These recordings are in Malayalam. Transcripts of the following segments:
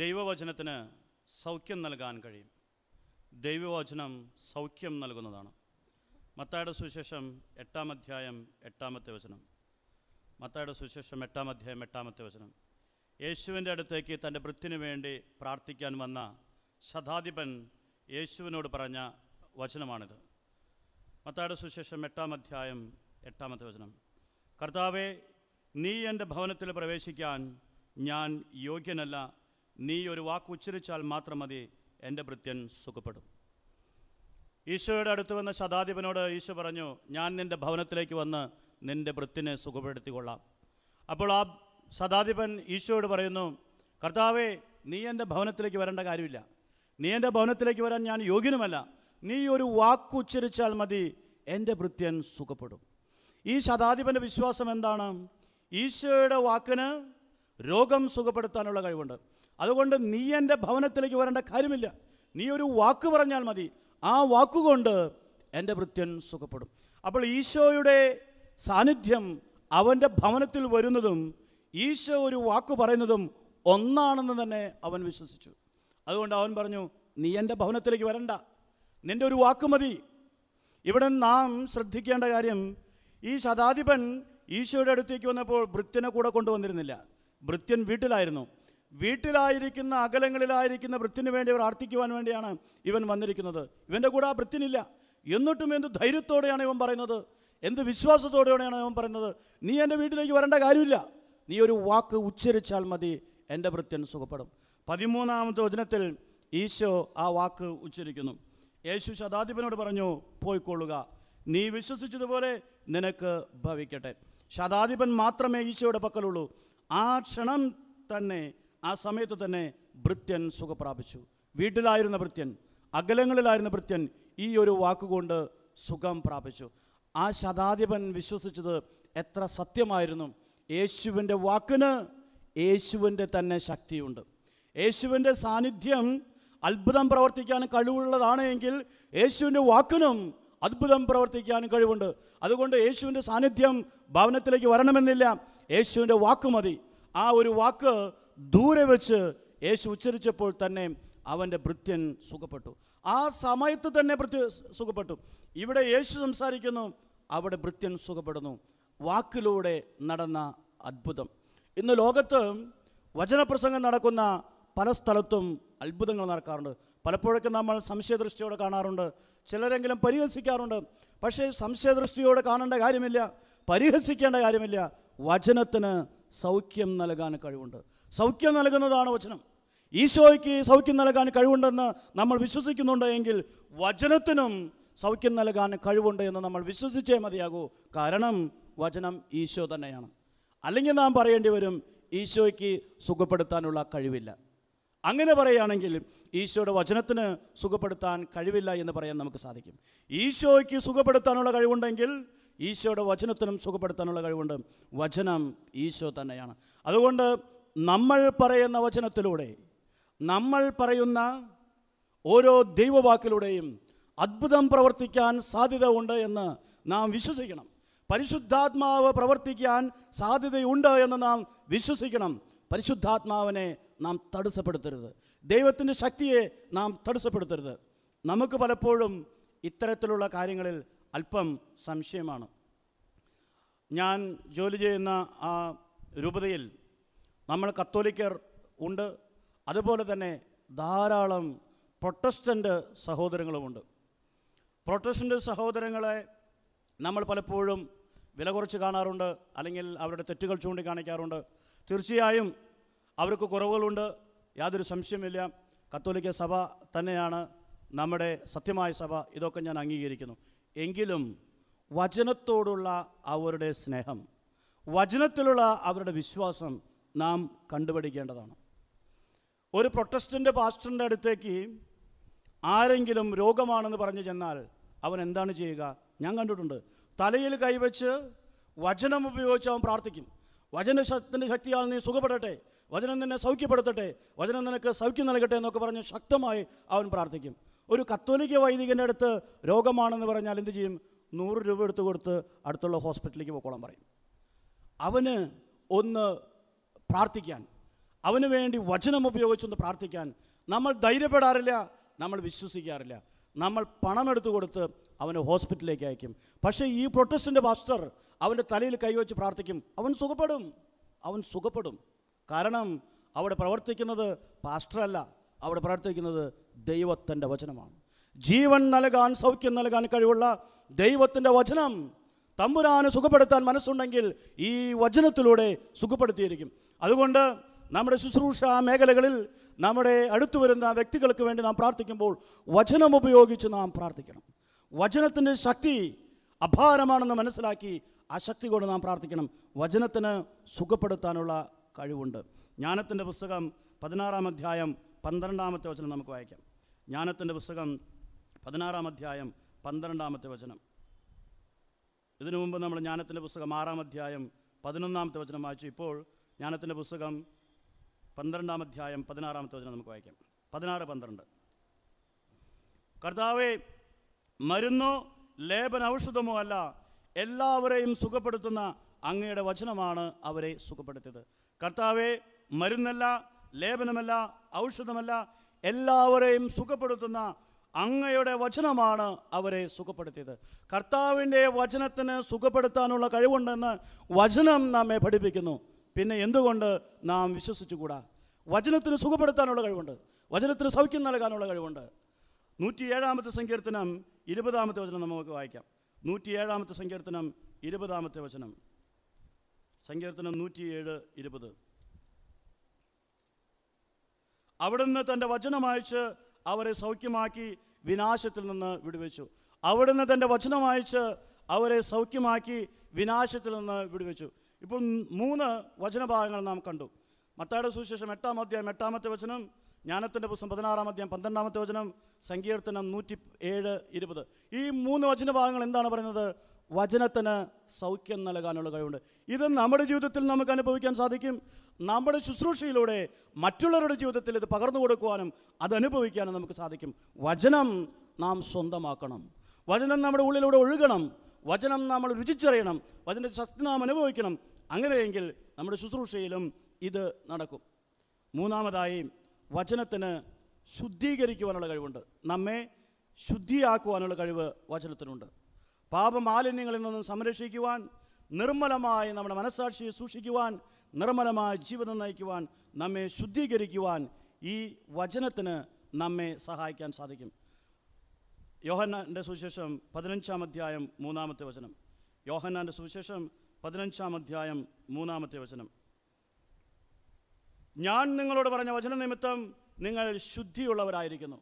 ദൈവവചനത്തിന് സൗഖ്യം നൽകാൻ കഴിയും ദൈവവചനം സൗഖ്യം നൽകുന്നതാണ് മത്തായുടെ സുശേഷം എട്ടാം അധ്യായം എട്ടാമത്തെ വചനം മത്തായുടെ സുശേഷം എട്ടാം അധ്യായം എട്ടാമത്തെ വചനം യേശുവിൻ്റെ അടുത്തേക്ക് തൻ്റെ വൃത്തിന് വേണ്ടി പ്രാർത്ഥിക്കാൻ വന്ന ശതാധിപൻ യേശുവിനോട് പറഞ്ഞ വചനമാണിത് മത്തായുടെ സുശേഷം എട്ടാം അധ്യായം എട്ടാമത്തെ വചനം കർത്താവെ നീ എൻ്റെ ഭവനത്തിൽ പ്രവേശിക്കാൻ ഞാൻ യോഗ്യനല്ല നീ ഒരു വാക്ക് ഉച്ചരിച്ചാൽ മാത്രം മതി എൻ്റെ ഭൃത്യൻ സുഖപ്പെടും ഈശോയുടെ അടുത്ത് വന്ന ശതാധിപനോട് ഈശോ പറഞ്ഞു ഞാൻ നിൻ്റെ ഭവനത്തിലേക്ക് വന്ന് നിൻ്റെ സുഖപ്പെടുത്തി സുഖപ്പെടുത്തിക്കൊള്ളാം അപ്പോൾ ആ ശതാധിപൻ ഈശോയോട് പറയുന്നു കർത്താവേ നീ എൻ്റെ ഭവനത്തിലേക്ക് വരേണ്ട കാര്യമില്ല നീ എൻ്റെ ഭവനത്തിലേക്ക് വരാൻ ഞാൻ യോഗ്യനുമല്ല നീ ഒരു വാക്ക് ഉച്ചരിച്ചാൽ മതി എൻ്റെ ഭൃത്യൻ സുഖപ്പെടും ഈ ശതാധിപൻ്റെ വിശ്വാസം എന്താണ് ഈശോയുടെ വാക്കിന് രോഗം സുഖപ്പെടുത്താനുള്ള കഴിവുണ്ട് അതുകൊണ്ട് നീ എൻ്റെ ഭവനത്തിലേക്ക് വരേണ്ട കാര്യമില്ല നീ ഒരു വാക്ക് പറഞ്ഞാൽ മതി ആ വാക്കുകൊണ്ട് എൻ്റെ ഭൃത്യൻ സുഖപ്പെടും അപ്പോൾ ഈശോയുടെ സാന്നിധ്യം അവൻ്റെ ഭവനത്തിൽ വരുന്നതും ഈശോ ഒരു വാക്ക് പറയുന്നതും ഒന്നാണെന്ന് തന്നെ അവൻ വിശ്വസിച്ചു അതുകൊണ്ട് അവൻ പറഞ്ഞു നീ എൻ്റെ ഭവനത്തിലേക്ക് വരണ്ട നിൻ്റെ ഒരു വാക്ക് മതി ഇവിടെ നാം ശ്രദ്ധിക്കേണ്ട കാര്യം ഈ ശതാധിപൻ ഈശോയുടെ അടുത്തേക്ക് വന്നപ്പോൾ ഭൃത്യനെ കൂടെ കൊണ്ടുവന്നിരുന്നില്ല ഭൃത്യൻ വീട്ടിലായിരുന്നു വീട്ടിലായിരിക്കുന്ന അകലങ്ങളിലായിരിക്കുന്ന വൃത്തിന് വേണ്ടി പ്രാർത്ഥിക്കുവാൻ വേണ്ടിയാണ് ഇവൻ വന്നിരിക്കുന്നത് ഇവൻ്റെ കൂടെ ആ വൃത്തിനില്ല എന്നിട്ടും എന്ത് ധൈര്യത്തോടെയാണ് ഇവൻ പറയുന്നത് എന്ത് വിശ്വാസത്തോടെയാണ് ഇവൻ പറയുന്നത് നീ എൻ്റെ വീട്ടിലേക്ക് വരേണ്ട കാര്യമില്ല നീ ഒരു വാക്ക് ഉച്ചരിച്ചാൽ മതി എൻ്റെ വൃത്തിൻ സുഖപ്പെടും പതിമൂന്നാമത്തെ വചനത്തിൽ ഈശോ ആ വാക്ക് ഉച്ചരിക്കുന്നു യേശു ശതാധിപനോട് പറഞ്ഞു പോയിക്കൊള്ളുക നീ വിശ്വസിച്ചതുപോലെ നിനക്ക് ഭവിക്കട്ടെ ശതാധിപൻ മാത്രമേ ഈശോയുടെ പക്കലുള്ളൂ ആ ക്ഷണം തന്നെ ആ സമയത്ത് തന്നെ ഭൃത്യൻ സുഖപ്രാപിച്ചു വീട്ടിലായിരുന്ന ഭൃത്യൻ അകലങ്ങളിലായിരുന്ന ഭൃത്യൻ ഈ ഒരു വാക്കുകൊണ്ട് സുഖം പ്രാപിച്ചു ആ ശതാധിപൻ വിശ്വസിച്ചത് എത്ര സത്യമായിരുന്നു യേശുവിൻ്റെ വാക്കിന് യേശുവിൻ്റെ തന്നെ ശക്തിയുണ്ട് യേശുവിൻ്റെ സാന്നിധ്യം അത്ഭുതം പ്രവർത്തിക്കാൻ കഴിവുള്ളതാണ് എങ്കിൽ യേശുവിൻ്റെ വാക്കിനും അത്ഭുതം പ്രവർത്തിക്കാൻ കഴിവുണ്ട് അതുകൊണ്ട് യേശുവിൻ്റെ സാന്നിധ്യം ഭവനത്തിലേക്ക് വരണമെന്നില്ല യേശുവിൻ്റെ വാക്ക് മതി ആ ഒരു വാക്ക് ദൂരെ വെച്ച് യേശു ഉച്ചരിച്ചപ്പോൾ തന്നെ അവൻ്റെ ഭൃത്യൻ സുഖപ്പെട്ടു ആ സമയത്ത് തന്നെ ഭൃത്യ സുഖപ്പെട്ടു ഇവിടെ യേശു സംസാരിക്കുന്നു അവിടെ ഭൃത്യൻ സുഖപ്പെടുന്നു വാക്കിലൂടെ നടന്ന അത്ഭുതം ഇന്ന് ലോകത്ത് വചനപ്രസംഗം നടക്കുന്ന പല സ്ഥലത്തും അത്ഭുതങ്ങൾ നടക്കാറുണ്ട് പലപ്പോഴൊക്കെ നമ്മൾ സംശയദൃഷ്ടിയോടെ കാണാറുണ്ട് ചിലരെങ്കിലും പരിഹസിക്കാറുണ്ട് പക്ഷേ സംശയദൃഷ്ടിയോടെ കാണേണ്ട കാര്യമില്ല പരിഹസിക്കേണ്ട കാര്യമില്ല വചനത്തിന് സൗഖ്യം നൽകാൻ കഴിവുണ്ട് സൗഖ്യം നൽകുന്നതാണ് വചനം ഈശോയ്ക്ക് സൗഖ്യം നൽകാൻ കഴിവുണ്ടെന്ന് നമ്മൾ വിശ്വസിക്കുന്നുണ്ട് എങ്കിൽ വചനത്തിനും സൗഖ്യം നൽകാൻ കഴിവുണ്ട് എന്ന് നമ്മൾ വിശ്വസിച്ചേ മതിയാകൂ കാരണം വചനം ഈശോ തന്നെയാണ് അല്ലെങ്കിൽ നാം പറയേണ്ടി വരും ഈശോയ്ക്ക് സുഖപ്പെടുത്താനുള്ള കഴിവില്ല അങ്ങനെ പറയുകയാണെങ്കിൽ ഈശോയുടെ വചനത്തിന് സുഖപ്പെടുത്താൻ കഴിവില്ല എന്ന് പറയാൻ നമുക്ക് സാധിക്കും ഈശോയ്ക്ക് സുഖപ്പെടുത്താനുള്ള കഴിവുണ്ടെങ്കിൽ ഈശോയുടെ വചനത്തിനും സുഖപ്പെടുത്താനുള്ള കഴിവുണ്ട് വചനം ഈശോ തന്നെയാണ് അതുകൊണ്ട് നമ്മൾ പറയുന്ന വചനത്തിലൂടെ നമ്മൾ പറയുന്ന ഓരോ ദൈവവാക്കിലൂടെയും അത്ഭുതം പ്രവർത്തിക്കാൻ സാധ്യത ഉണ്ട് എന്ന് നാം വിശ്വസിക്കണം പരിശുദ്ധാത്മാവ് പ്രവർത്തിക്കാൻ സാധ്യതയുണ്ട് എന്ന് നാം വിശ്വസിക്കണം പരിശുദ്ധാത്മാവിനെ നാം തടസ്സപ്പെടുത്തരുത് ദൈവത്തിൻ്റെ ശക്തിയെ നാം തടസ്സപ്പെടുത്തരുത് നമുക്ക് പലപ്പോഴും ഇത്തരത്തിലുള്ള കാര്യങ്ങളിൽ അല്പം സംശയമാണ് ഞാൻ ജോലി ചെയ്യുന്ന ആ രൂപതയിൽ നമ്മൾ കത്തോലിക്കർ ഉണ്ട് അതുപോലെ തന്നെ ധാരാളം പ്രൊട്ടസ്റ്റൻ്റ് സഹോദരങ്ങളുമുണ്ട് പ്രൊട്ടസ്റ്റൻ്റ് സഹോദരങ്ങളെ നമ്മൾ പലപ്പോഴും വില കുറച്ച് കാണാറുണ്ട് അല്ലെങ്കിൽ അവരുടെ തെറ്റുകൾ ചൂണ്ടിക്കാണിക്കാറുണ്ട് തീർച്ചയായും അവർക്ക് കുറവുകളുണ്ട് യാതൊരു സംശയമില്ല കത്തോലിക്ക സഭ തന്നെയാണ് നമ്മുടെ സത്യമായ സഭ ഇതൊക്കെ ഞാൻ അംഗീകരിക്കുന്നു എങ്കിലും വചനത്തോടുള്ള അവരുടെ സ്നേഹം വചനത്തിലുള്ള അവരുടെ വിശ്വാസം നാം കണ്ടുപഠിക്കേണ്ടതാണ് ഒരു പ്രൊട്ടസ്റ്റിൻ്റെ പാസ്റ്ററിൻ്റെ അടുത്തേക്ക് ആരെങ്കിലും രോഗമാണെന്ന് പറഞ്ഞു ചെന്നാൽ അവൻ എന്താണ് ചെയ്യുക ഞാൻ കണ്ടിട്ടുണ്ട് തലയിൽ കൈവച്ച് വചനം ഉപയോഗിച്ച് അവൻ പ്രാർത്ഥിക്കും വചനത്തിൻ്റെ ശക്തിയാൽ നീ സുഖപ്പെടട്ടെ വചനം നിന്നെ സൗഖ്യപ്പെടുത്തട്ടെ വചനം നിനക്ക് സൗഖ്യം നൽകട്ടെ എന്നൊക്കെ പറഞ്ഞ് ശക്തമായി അവൻ പ്രാർത്ഥിക്കും ഒരു കത്തോലിക്ക വൈദികൻ്റെ അടുത്ത് രോഗമാണെന്ന് പറഞ്ഞാൽ എന്ത് ചെയ്യും നൂറ് രൂപ എടുത്തു കൊടുത്ത് അടുത്തുള്ള ഹോസ്പിറ്റലിലേക്ക് പോയിക്കോളാൻ പറയും അവന് ഒന്ന് പ്രാർത്ഥിക്കാൻ അവന് വേണ്ടി വചനം ഉപയോഗിച്ചൊന്ന് പ്രാർത്ഥിക്കാൻ നമ്മൾ ധൈര്യപ്പെടാറില്ല നമ്മൾ വിശ്വസിക്കാറില്ല നമ്മൾ പണമെടുത്തു കൊടുത്ത് അവനെ ഹോസ്പിറ്റലിലേക്ക് അയക്കും പക്ഷേ ഈ പ്രൊട്ടസ്റ്റിൻ്റെ പാസ്റ്റർ അവൻ്റെ തലയിൽ കൈവച്ച് പ്രാർത്ഥിക്കും അവൻ സുഖപ്പെടും അവൻ സുഖപ്പെടും കാരണം അവിടെ പ്രവർത്തിക്കുന്നത് പാസ്റ്ററല്ല അവിടെ പ്രവർത്തിക്കുന്നത് ദൈവത്തിൻ്റെ വചനമാണ് ജീവൻ നൽകാൻ സൗഖ്യം നൽകാൻ കഴിവുള്ള ദൈവത്തിൻ്റെ വചനം തമ്പുരാന് സുഖപ്പെടുത്താൻ മനസ്സുണ്ടെങ്കിൽ ഈ വചനത്തിലൂടെ സുഖപ്പെടുത്തിയിരിക്കും അതുകൊണ്ട് നമ്മുടെ ശുശ്രൂഷ മേഖലകളിൽ നമ്മുടെ അടുത്തു വരുന്ന വ്യക്തികൾക്ക് വേണ്ടി നാം പ്രാർത്ഥിക്കുമ്പോൾ വചനം ഉപയോഗിച്ച് നാം പ്രാർത്ഥിക്കണം വചനത്തിൻ്റെ ശക്തി അപാരമാണെന്ന് മനസ്സിലാക്കി ആ ശക്തി കൊണ്ട് നാം പ്രാർത്ഥിക്കണം വചനത്തിന് സുഖപ്പെടുത്താനുള്ള കഴിവുണ്ട് ജ്ഞാനത്തിൻ്റെ പുസ്തകം പതിനാറാം അധ്യായം പന്ത്രണ്ടാമത്തെ വചനം നമുക്ക് വായിക്കാം ജ്ഞാനത്തിൻ്റെ പുസ്തകം പതിനാറാം അധ്യായം പന്ത്രണ്ടാമത്തെ വചനം ഇതിനു മുമ്പ് നമ്മൾ ജ്ഞാനത്തിൻ്റെ പുസ്തകം ആറാം അധ്യായം പതിനൊന്നാമത്തെ വചനം വായിച്ചു ഇപ്പോൾ ജ്ഞാനത്തിൻ്റെ പുസ്തകം പന്ത്രണ്ടാം അധ്യായം പതിനാറാമത്തെ വചനം നമുക്ക് വായിക്കാം പതിനാറ് പന്ത്രണ്ട് കർത്താവെ മരുന്നോ ലേപന ഔഷധമോ അല്ല എല്ലാവരെയും സുഖപ്പെടുത്തുന്ന അങ്ങയുടെ വചനമാണ് അവരെ സുഖപ്പെടുത്തിയത് കർത്താവെ മരുന്നല്ല ലേപനമല്ല ഔഷധമല്ല എല്ലാവരെയും സുഖപ്പെടുത്തുന്ന അങ്ങയുടെ വചനമാണ് അവരെ സുഖപ്പെടുത്തിയത് കർത്താവിൻ്റെ വചനത്തിന് സുഖപ്പെടുത്താനുള്ള കഴിവുണ്ടെന്ന് വചനം നമ്മെ പഠിപ്പിക്കുന്നു പിന്നെ എന്തുകൊണ്ട് നാം വിശ്വസിച്ചുകൂടാ വചനത്തിന് സുഖപ്പെടുത്താനുള്ള കഴിവുണ്ട് വചനത്തിന് സൗഖ്യം നൽകാനുള്ള കഴിവുണ്ട് നൂറ്റിയേഴാമത്തെ സങ്കീർത്തനം ഇരുപതാമത്തെ വചനം നമുക്ക് വായിക്കാം നൂറ്റിയേഴാമത്തെ സങ്കീർത്തനം ഇരുപതാമത്തെ വചനം സങ്കീർത്തനം നൂറ്റിയേഴ് ഇരുപത് അവിടുന്ന് തൻ്റെ അയച്ച് അവരെ സൗഖ്യമാക്കി വിനാശത്തിൽ നിന്ന് വിടുവെച്ചു അവിടുന്ന് തൻ്റെ വചനം വായിച്ച് അവരെ സൗഖ്യമാക്കി വിനാശത്തിൽ നിന്ന് വിടുവെച്ചു ഇപ്പോൾ മൂന്ന് വചനഭാഗങ്ങൾ നാം കണ്ടു മത്തായുടെ സുവിശേഷം എട്ടാം അധ്യായം എട്ടാമത്തെ വചനം ജ്ഞാനത്തിൻ്റെ പുസ്തകം പതിനാറാം അധ്യായം പന്ത്രണ്ടാമത്തെ വചനം സങ്കീർത്തനം നൂറ്റി ഏഴ് ഇരുപത് ഈ മൂന്ന് വചനഭാഗങ്ങൾ എന്താണ് പറയുന്നത് വചനത്തിന് സൗഖ്യം നൽകാനുള്ള കഴിവുണ്ട് ഇത് നമ്മുടെ ജീവിതത്തിൽ നമുക്ക് അനുഭവിക്കാൻ സാധിക്കും നമ്മുടെ ശുശ്രൂഷയിലൂടെ മറ്റുള്ളവരുടെ ജീവിതത്തിൽ ഇത് പകർന്നു കൊടുക്കുവാനും അത് അനുഭവിക്കാനും നമുക്ക് സാധിക്കും വചനം നാം സ്വന്തമാക്കണം വചനം നമ്മുടെ ഉള്ളിലൂടെ ഒഴുകണം വചനം നമ്മൾ രുചിച്ചറിയണം വചനത്തെ ശക്തി നാം അനുഭവിക്കണം അങ്ങനെയെങ്കിൽ നമ്മുടെ ശുശ്രൂഷയിലും ഇത് നടക്കും മൂന്നാമതായി വചനത്തിന് ശുദ്ധീകരിക്കുവാനുള്ള കഴിവുണ്ട് നമ്മെ ശുദ്ധിയാക്കുവാനുള്ള കഴിവ് വചനത്തിനുണ്ട് പാപമാലിന്യങ്ങളിൽ നിന്നും സംരക്ഷിക്കുവാൻ നിർമ്മലമായി നമ്മുടെ മനസ്സാക്ഷിയെ സൂക്ഷിക്കുവാൻ നിർമ്മലമായ ജീവിതം നയിക്കുവാൻ നമ്മെ ശുദ്ധീകരിക്കുവാൻ ഈ വചനത്തിന് നമ്മെ സഹായിക്കാൻ സാധിക്കും യോഹന്നാൻ്റെ സുവിശേഷം പതിനഞ്ചാം അധ്യായം മൂന്നാമത്തെ വചനം യോഹന്നാൻ്റെ സുവിശേഷം പതിനഞ്ചാം അധ്യായം മൂന്നാമത്തെ വചനം ഞാൻ നിങ്ങളോട് പറഞ്ഞ വചന നിമിത്തം നിങ്ങൾ ശുദ്ധിയുള്ളവരായിരിക്കുന്നു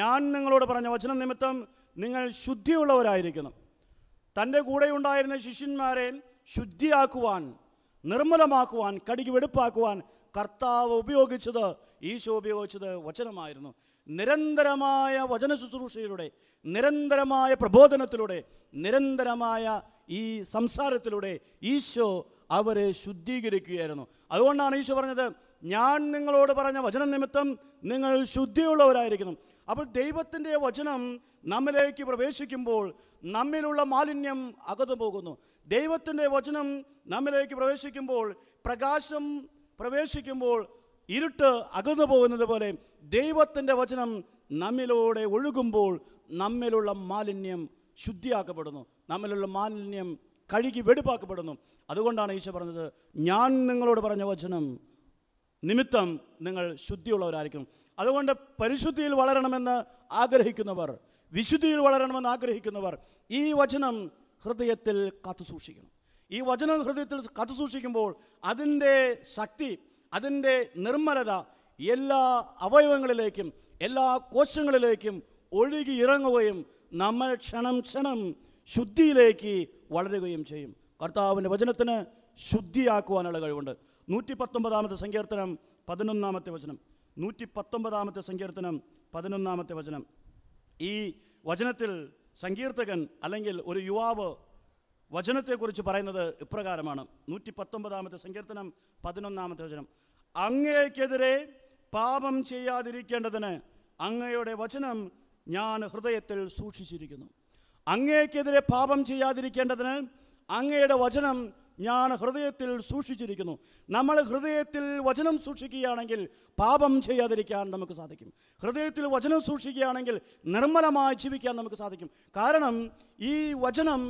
ഞാൻ നിങ്ങളോട് പറഞ്ഞ വചന നിമിത്തം നിങ്ങൾ ശുദ്ധിയുള്ളവരായിരിക്കുന്നു തൻ്റെ കൂടെയുണ്ടായിരുന്ന ശിഷ്യന്മാരെ ശുദ്ധിയാക്കുവാൻ നിർമ്മലമാക്കുവാൻ കടിക്ക് വെടുപ്പാക്കുവാൻ കർത്താവ് ഉപയോഗിച്ചത് ഈശോ ഉപയോഗിച്ചത് വചനമായിരുന്നു നിരന്തരമായ വചന ശുശ്രൂഷയിലൂടെ നിരന്തരമായ പ്രബോധനത്തിലൂടെ നിരന്തരമായ ഈ സംസാരത്തിലൂടെ ഈശോ അവരെ ശുദ്ധീകരിക്കുകയായിരുന്നു അതുകൊണ്ടാണ് ഈശോ പറഞ്ഞത് ഞാൻ നിങ്ങളോട് പറഞ്ഞ വചന നിമിത്തം നിങ്ങൾ ശുദ്ധിയുള്ളവരായിരിക്കണം അപ്പോൾ ദൈവത്തിൻ്റെ വചനം നമ്മിലേക്ക് പ്രവേശിക്കുമ്പോൾ നമ്മിലുള്ള മാലിന്യം അകന്നു പോകുന്നു ദൈവത്തിൻ്റെ വചനം നമ്മിലേക്ക് പ്രവേശിക്കുമ്പോൾ പ്രകാശം പ്രവേശിക്കുമ്പോൾ ഇരുട്ട് അകന്നു പോകുന്നത് പോലെ ദൈവത്തിൻ്റെ വചനം നമ്മിലൂടെ ഒഴുകുമ്പോൾ നമ്മിലുള്ള മാലിന്യം ശുദ്ധിയാക്കപ്പെടുന്നു നമ്മിലുള്ള മാലിന്യം കഴുകി വെടുപ്പാക്കപ്പെടുന്നു അതുകൊണ്ടാണ് ഈശോ പറഞ്ഞത് ഞാൻ നിങ്ങളോട് പറഞ്ഞ വചനം നിമിത്തം നിങ്ങൾ ശുദ്ധിയുള്ളവരായിരിക്കും അതുകൊണ്ട് പരിശുദ്ധിയിൽ വളരണമെന്ന് ആഗ്രഹിക്കുന്നവർ വിശുദ്ധിയിൽ വളരണമെന്ന് ആഗ്രഹിക്കുന്നവർ ഈ വചനം ഹൃദയത്തിൽ കാത്തു സൂക്ഷിക്കണം ഈ വചനം ഹൃദയത്തിൽ കാത്തു സൂക്ഷിക്കുമ്പോൾ അതിൻ്റെ ശക്തി അതിൻ്റെ നിർമ്മലത എല്ലാ അവയവങ്ങളിലേക്കും എല്ലാ കോശങ്ങളിലേക്കും ഒഴുകി ഇറങ്ങുകയും നമ്മൾ ക്ഷണം ക്ഷണം ശുദ്ധിയിലേക്ക് വളരുകയും ചെയ്യും കർത്താവിൻ്റെ വചനത്തിന് ശുദ്ധിയാക്കുവാനുള്ള കഴിവുണ്ട് നൂറ്റി പത്തൊമ്പതാമത്തെ സങ്കീർത്തനം പതിനൊന്നാമത്തെ വചനം നൂറ്റി പത്തൊമ്പതാമത്തെ സങ്കീർത്തനം പതിനൊന്നാമത്തെ വചനം ഈ വചനത്തിൽ സങ്കീർത്തകൻ അല്ലെങ്കിൽ ഒരു യുവാവ് വചനത്തെക്കുറിച്ച് പറയുന്നത് ഇപ്രകാരമാണ് നൂറ്റി പത്തൊമ്പതാമത്തെ സങ്കീർത്തനം പതിനൊന്നാമത്തെ വചനം അങ്ങേക്കെതിരെ പാപം ചെയ്യാതിരിക്കേണ്ടതിന് അങ്ങയുടെ വചനം ഞാൻ ഹൃദയത്തിൽ സൂക്ഷിച്ചിരിക്കുന്നു അങ്ങേക്കെതിരെ പാപം ചെയ്യാതിരിക്കേണ്ടതിന് അങ്ങയുടെ വചനം ഞാൻ ഹൃദയത്തിൽ സൂക്ഷിച്ചിരിക്കുന്നു നമ്മൾ ഹൃദയത്തിൽ വചനം സൂക്ഷിക്കുകയാണെങ്കിൽ പാപം ചെയ്യാതിരിക്കാൻ നമുക്ക് സാധിക്കും ഹൃദയത്തിൽ വചനം സൂക്ഷിക്കുകയാണെങ്കിൽ നിർമ്മലമായി ജീവിക്കാൻ നമുക്ക് സാധിക്കും കാരണം ഈ വചനം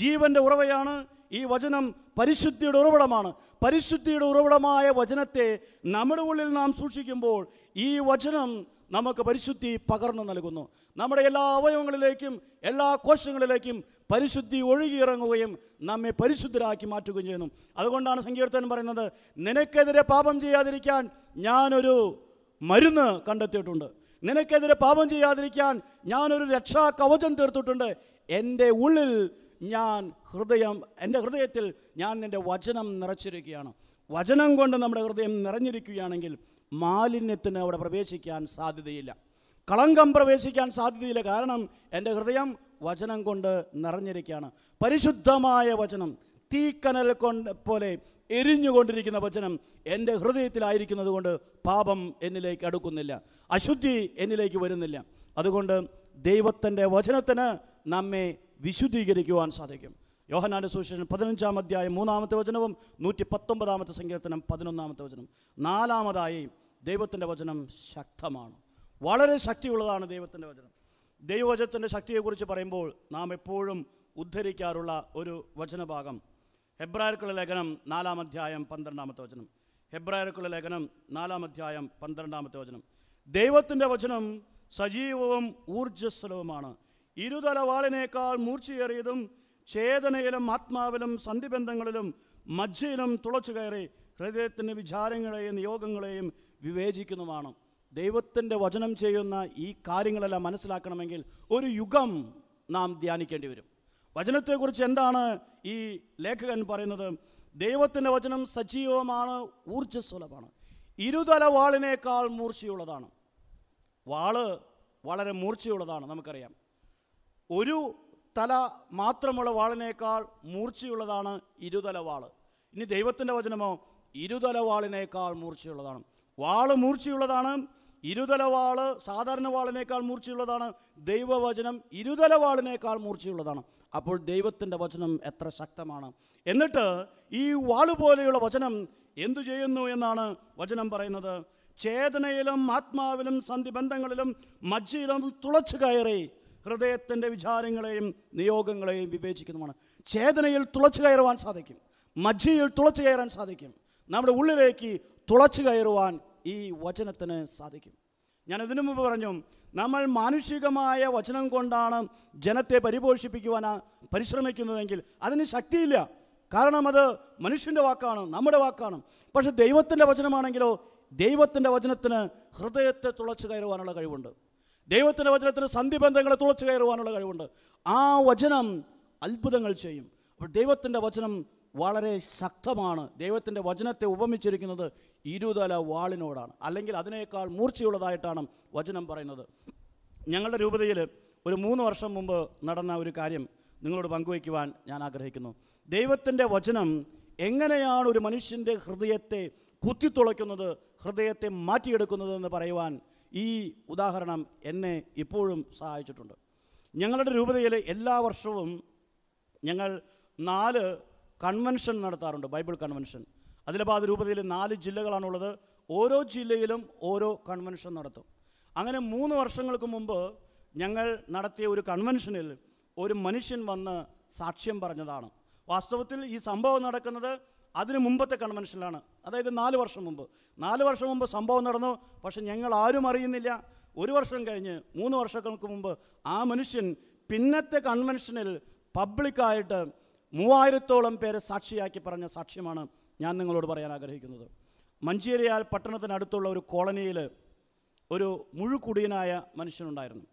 ജീവൻ്റെ ഉറവയാണ് ഈ വചനം പരിശുദ്ധിയുടെ ഉറവിടമാണ് പരിശുദ്ധിയുടെ ഉറവിടമായ വചനത്തെ നമ്മുടെ ഉള്ളിൽ നാം സൂക്ഷിക്കുമ്പോൾ ഈ വചനം നമുക്ക് പരിശുദ്ധി പകർന്നു നൽകുന്നു നമ്മുടെ എല്ലാ അവയവങ്ങളിലേക്കും എല്ലാ കോശങ്ങളിലേക്കും പരിശുദ്ധി ഒഴുകിയിറങ്ങുകയും നമ്മെ പരിശുദ്ധരാക്കി മാറ്റുകയും ചെയ്യുന്നു അതുകൊണ്ടാണ് സങ്കീർത്തൻ പറയുന്നത് നിനക്കെതിരെ പാപം ചെയ്യാതിരിക്കാൻ ഞാനൊരു മരുന്ന് കണ്ടെത്തിയിട്ടുണ്ട് നിനക്കെതിരെ പാപം ചെയ്യാതിരിക്കാൻ ഞാനൊരു രക്ഷാ കവചം തീർത്തിട്ടുണ്ട് എൻ്റെ ഉള്ളിൽ ഞാൻ ഹൃദയം എൻ്റെ ഹൃദയത്തിൽ ഞാൻ എൻ്റെ വചനം നിറച്ചിരിക്കുകയാണ് വചനം കൊണ്ട് നമ്മുടെ ഹൃദയം നിറഞ്ഞിരിക്കുകയാണെങ്കിൽ മാലിന്യത്തിന് അവിടെ പ്രവേശിക്കാൻ സാധ്യതയില്ല കളങ്കം പ്രവേശിക്കാൻ സാധ്യതയില്ല കാരണം എൻ്റെ ഹൃദയം വചനം കൊണ്ട് നിറഞ്ഞിരിക്കുകയാണ് പരിശുദ്ധമായ വചനം തീക്കനൽ കൊണ്ട് പോലെ എരിഞ്ഞുകൊണ്ടിരിക്കുന്ന വചനം എൻ്റെ ഹൃദയത്തിലായിരിക്കുന്നത് കൊണ്ട് പാപം എന്നിലേക്ക് അടുക്കുന്നില്ല അശുദ്ധി എന്നിലേക്ക് വരുന്നില്ല അതുകൊണ്ട് ദൈവത്തിൻ്റെ വചനത്തിന് നമ്മെ വിശുദ്ധീകരിക്കുവാൻ സാധിക്കും യോഹനാന്റെ സുശേഷൻ പതിനഞ്ചാം അധ്യായം മൂന്നാമത്തെ വചനവും നൂറ്റി പത്തൊമ്പതാമത്തെ സങ്കീർത്തനം പതിനൊന്നാമത്തെ വചനം നാലാമതായി ദൈവത്തിൻ്റെ വചനം ശക്തമാണ് വളരെ ശക്തിയുള്ളതാണ് ദൈവത്തിൻ്റെ വചനം ദൈവവചനത്തിൻ്റെ ശക്തിയെക്കുറിച്ച് പറയുമ്പോൾ നാം എപ്പോഴും ഉദ്ധരിക്കാറുള്ള ഒരു വചനഭാഗം ഹെബ്രായർക്കുള്ള ലേഖനം നാലാം അധ്യായം പന്ത്രണ്ടാമത്തെ വചനം ഹെബ്രായർക്കുള്ള ലേഖനം നാലാം അധ്യായം പന്ത്രണ്ടാമത്തെ വചനം ദൈവത്തിൻ്റെ വചനം സജീവവും ഊർജ്ജസ്വലവുമാണ് ഇരുതലവാളിനേക്കാൾ മൂർച്ചയേറിയതും ചേതനയിലും ആത്മാവിലും സന്ധിബന്ധങ്ങളിലും മജ്ജയിലും തുളച്ചു കയറി ഹൃദയത്തിൻ്റെ വിചാരങ്ങളെയും നിയോഗങ്ങളെയും വിവേചിക്കുന്നതുമാണ് ദൈവത്തിൻ്റെ വചനം ചെയ്യുന്ന ഈ കാര്യങ്ങളെല്ലാം മനസ്സിലാക്കണമെങ്കിൽ ഒരു യുഗം നാം ധ്യാനിക്കേണ്ടി വരും വചനത്തെക്കുറിച്ച് എന്താണ് ഈ ലേഖകൻ പറയുന്നത് ദൈവത്തിൻ്റെ വചനം സജീവമാണ് ഊർജ്ജസ്വലമാണ് ഇരുതല വാളിനേക്കാൾ മൂർച്ചയുള്ളതാണ് വാള് വളരെ മൂർച്ചയുള്ളതാണ് നമുക്കറിയാം ഒരു തല മാത്രമുള്ള വാളിനേക്കാൾ മൂർച്ചയുള്ളതാണ് ഇരുതല വാള് ഇനി ദൈവത്തിൻ്റെ വചനമോ ഇരുതല വാളിനേക്കാൾ മൂർച്ചയുള്ളതാണ് വാള് മൂർച്ചയുള്ളതാണ് ഇരുതലവാള് സാധാരണ വാളിനേക്കാൾ മൂർച്ചയുള്ളതാണ് ദൈവവചനം ഇരുതലവാളിനേക്കാൾ വാളിനേക്കാൾ മൂർച്ചയുള്ളതാണ് അപ്പോൾ ദൈവത്തിൻ്റെ വചനം എത്ര ശക്തമാണ് എന്നിട്ട് ഈ വാളുപോലെയുള്ള വചനം എന്തു ചെയ്യുന്നു എന്നാണ് വചനം പറയുന്നത് ചേതനയിലും ആത്മാവിലും സന്ധിബന്ധങ്ങളിലും മജ്ജയിലും തുളച്ചു കയറി ഹൃദയത്തിൻ്റെ വിചാരങ്ങളെയും നിയോഗങ്ങളെയും വിവേചിക്കുന്നതാണ് ചേതനയിൽ തുളച്ചു കയറുവാൻ സാധിക്കും മജ്ജയിൽ തുളച്ചു കയറാൻ സാധിക്കും നമ്മുടെ ഉള്ളിലേക്ക് തുളച്ചു കയറുവാൻ ഈ വചനത്തിന് സാധിക്കും ഞാൻ ഇതിനു മുമ്പ് പറഞ്ഞു നമ്മൾ മാനുഷികമായ വചനം കൊണ്ടാണ് ജനത്തെ പരിപോഷിപ്പിക്കുവാൻ പരിശ്രമിക്കുന്നതെങ്കിൽ അതിന് ശക്തിയില്ല കാരണം അത് മനുഷ്യൻ്റെ വാക്കാണ് നമ്മുടെ വാക്കാണ് പക്ഷെ ദൈവത്തിൻ്റെ വചനമാണെങ്കിലോ ദൈവത്തിൻ്റെ വചനത്തിന് ഹൃദയത്തെ തുളച്ചു കയറുവാനുള്ള കഴിവുണ്ട് ദൈവത്തിൻ്റെ വചനത്തിന് സന്ധിബന്ധങ്ങളെ തുളച്ചു കയറുവാനുള്ള കഴിവുണ്ട് ആ വചനം അത്ഭുതങ്ങൾ ചെയ്യും അപ്പോൾ ദൈവത്തിൻ്റെ വചനം വളരെ ശക്തമാണ് ദൈവത്തിൻ്റെ വചനത്തെ ഉപമിച്ചിരിക്കുന്നത് ഇരുതല വാളിനോടാണ് അല്ലെങ്കിൽ അതിനേക്കാൾ മൂർച്ചയുള്ളതായിട്ടാണ് വചനം പറയുന്നത് ഞങ്ങളുടെ രൂപതയിൽ ഒരു മൂന്ന് വർഷം മുമ്പ് നടന്ന ഒരു കാര്യം നിങ്ങളോട് പങ്കുവയ്ക്കുവാൻ ഞാൻ ആഗ്രഹിക്കുന്നു ദൈവത്തിൻ്റെ വചനം എങ്ങനെയാണ് ഒരു മനുഷ്യൻ്റെ ഹൃദയത്തെ കുത്തിത്തുളയ്ക്കുന്നത് ഹൃദയത്തെ മാറ്റിയെടുക്കുന്നതെന്ന് പറയുവാൻ ഈ ഉദാഹരണം എന്നെ ഇപ്പോഴും സഹായിച്ചിട്ടുണ്ട് ഞങ്ങളുടെ രൂപതയിൽ എല്ലാ വർഷവും ഞങ്ങൾ നാല് കൺവെൻഷൻ നടത്താറുണ്ട് ബൈബിൾ കൺവെൻഷൻ അതിലബാദ് രൂപതയിൽ നാല് ജില്ലകളാണുള്ളത് ഓരോ ജില്ലയിലും ഓരോ കൺവെൻഷൻ നടത്തും അങ്ങനെ മൂന്ന് വർഷങ്ങൾക്ക് മുമ്പ് ഞങ്ങൾ നടത്തിയ ഒരു കൺവെൻഷനിൽ ഒരു മനുഷ്യൻ വന്ന് സാക്ഷ്യം പറഞ്ഞതാണ് വാസ്തവത്തിൽ ഈ സംഭവം നടക്കുന്നത് അതിനു മുമ്പത്തെ കൺവെൻഷനിലാണ് അതായത് നാല് വർഷം മുമ്പ് നാല് വർഷം മുമ്പ് സംഭവം നടന്നു പക്ഷെ ഞങ്ങൾ ആരും അറിയുന്നില്ല ഒരു വർഷം കഴിഞ്ഞ് മൂന്ന് വർഷങ്ങൾക്ക് മുമ്പ് ആ മനുഷ്യൻ പിന്നത്തെ കൺവെൻഷനിൽ പബ്ലിക്കായിട്ട് മൂവായിരത്തോളം പേരെ സാക്ഷിയാക്കി പറഞ്ഞ സാക്ഷ്യമാണ് ഞാൻ നിങ്ങളോട് പറയാൻ ആഗ്രഹിക്കുന്നത് മഞ്ചേരിയാൽ പട്ടണത്തിനടുത്തുള്ള ഒരു കോളനിയിൽ ഒരു മുഴുകുടിയനായ മനുഷ്യനുണ്ടായിരുന്നു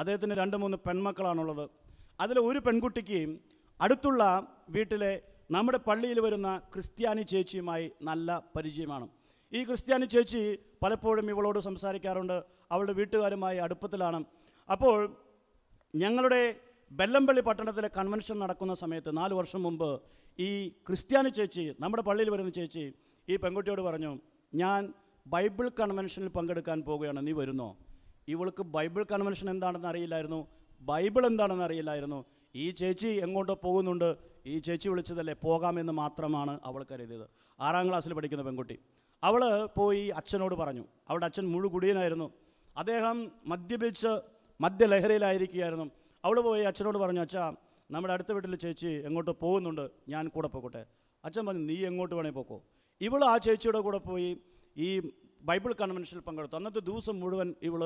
അദ്ദേഹത്തിന് രണ്ട് മൂന്ന് പെൺമക്കളാണുള്ളത് അതിൽ ഒരു പെൺകുട്ടിക്ക് അടുത്തുള്ള വീട്ടിലെ നമ്മുടെ പള്ളിയിൽ വരുന്ന ക്രിസ്ത്യാനി ചേച്ചിയുമായി നല്ല പരിചയമാണ് ഈ ക്രിസ്ത്യാനി ചേച്ചി പലപ്പോഴും ഇവളോട് സംസാരിക്കാറുണ്ട് അവളുടെ വീട്ടുകാരുമായി അടുപ്പത്തിലാണ് അപ്പോൾ ഞങ്ങളുടെ ബെല്ലമ്പള്ളി പട്ടണത്തിലെ കൺവെൻഷൻ നടക്കുന്ന സമയത്ത് നാല് വർഷം മുമ്പ് ഈ ക്രിസ്ത്യാനി ചേച്ചി നമ്മുടെ പള്ളിയിൽ വരുന്ന ചേച്ചി ഈ പെൺകുട്ടിയോട് പറഞ്ഞു ഞാൻ ബൈബിൾ കൺവെൻഷനിൽ പങ്കെടുക്കാൻ പോവുകയാണ് നീ വരുന്നോ ഇവൾക്ക് ബൈബിൾ കൺവെൻഷൻ എന്താണെന്ന് അറിയില്ലായിരുന്നു ബൈബിൾ എന്താണെന്ന് അറിയില്ലായിരുന്നു ഈ ചേച്ചി എങ്ങോട്ടോ പോകുന്നുണ്ട് ഈ ചേച്ചി വിളിച്ചതല്ലേ പോകാമെന്ന് മാത്രമാണ് അവൾ കരുതിയത് ആറാം ക്ലാസ്സിൽ പഠിക്കുന്ന പെൺകുട്ടി അവൾ പോയി അച്ഛനോട് പറഞ്ഞു അവളുടെ അച്ഛൻ മുഴുകുടിയനായിരുന്നു അദ്ദേഹം മദ്യപിച്ച് മദ്യലഹരിയിലായിരിക്കുകയായിരുന്നു അവൾ പോയി അച്ഛനോട് പറഞ്ഞു അച്ഛാ നമ്മുടെ അടുത്ത വീട്ടിൽ ചേച്ചി എങ്ങോട്ട് പോകുന്നുണ്ട് ഞാൻ കൂടെ പോകട്ടെ അച്ഛൻ പറഞ്ഞു നീ എങ്ങോട്ട് വേണേൽ പോക്കോ ഇവൾ ആ ചേച്ചിയുടെ കൂടെ പോയി ഈ ബൈബിൾ കൺവെൻഷനിൽ പങ്കെടുത്തു അന്നത്തെ ദിവസം മുഴുവൻ ഇവൾ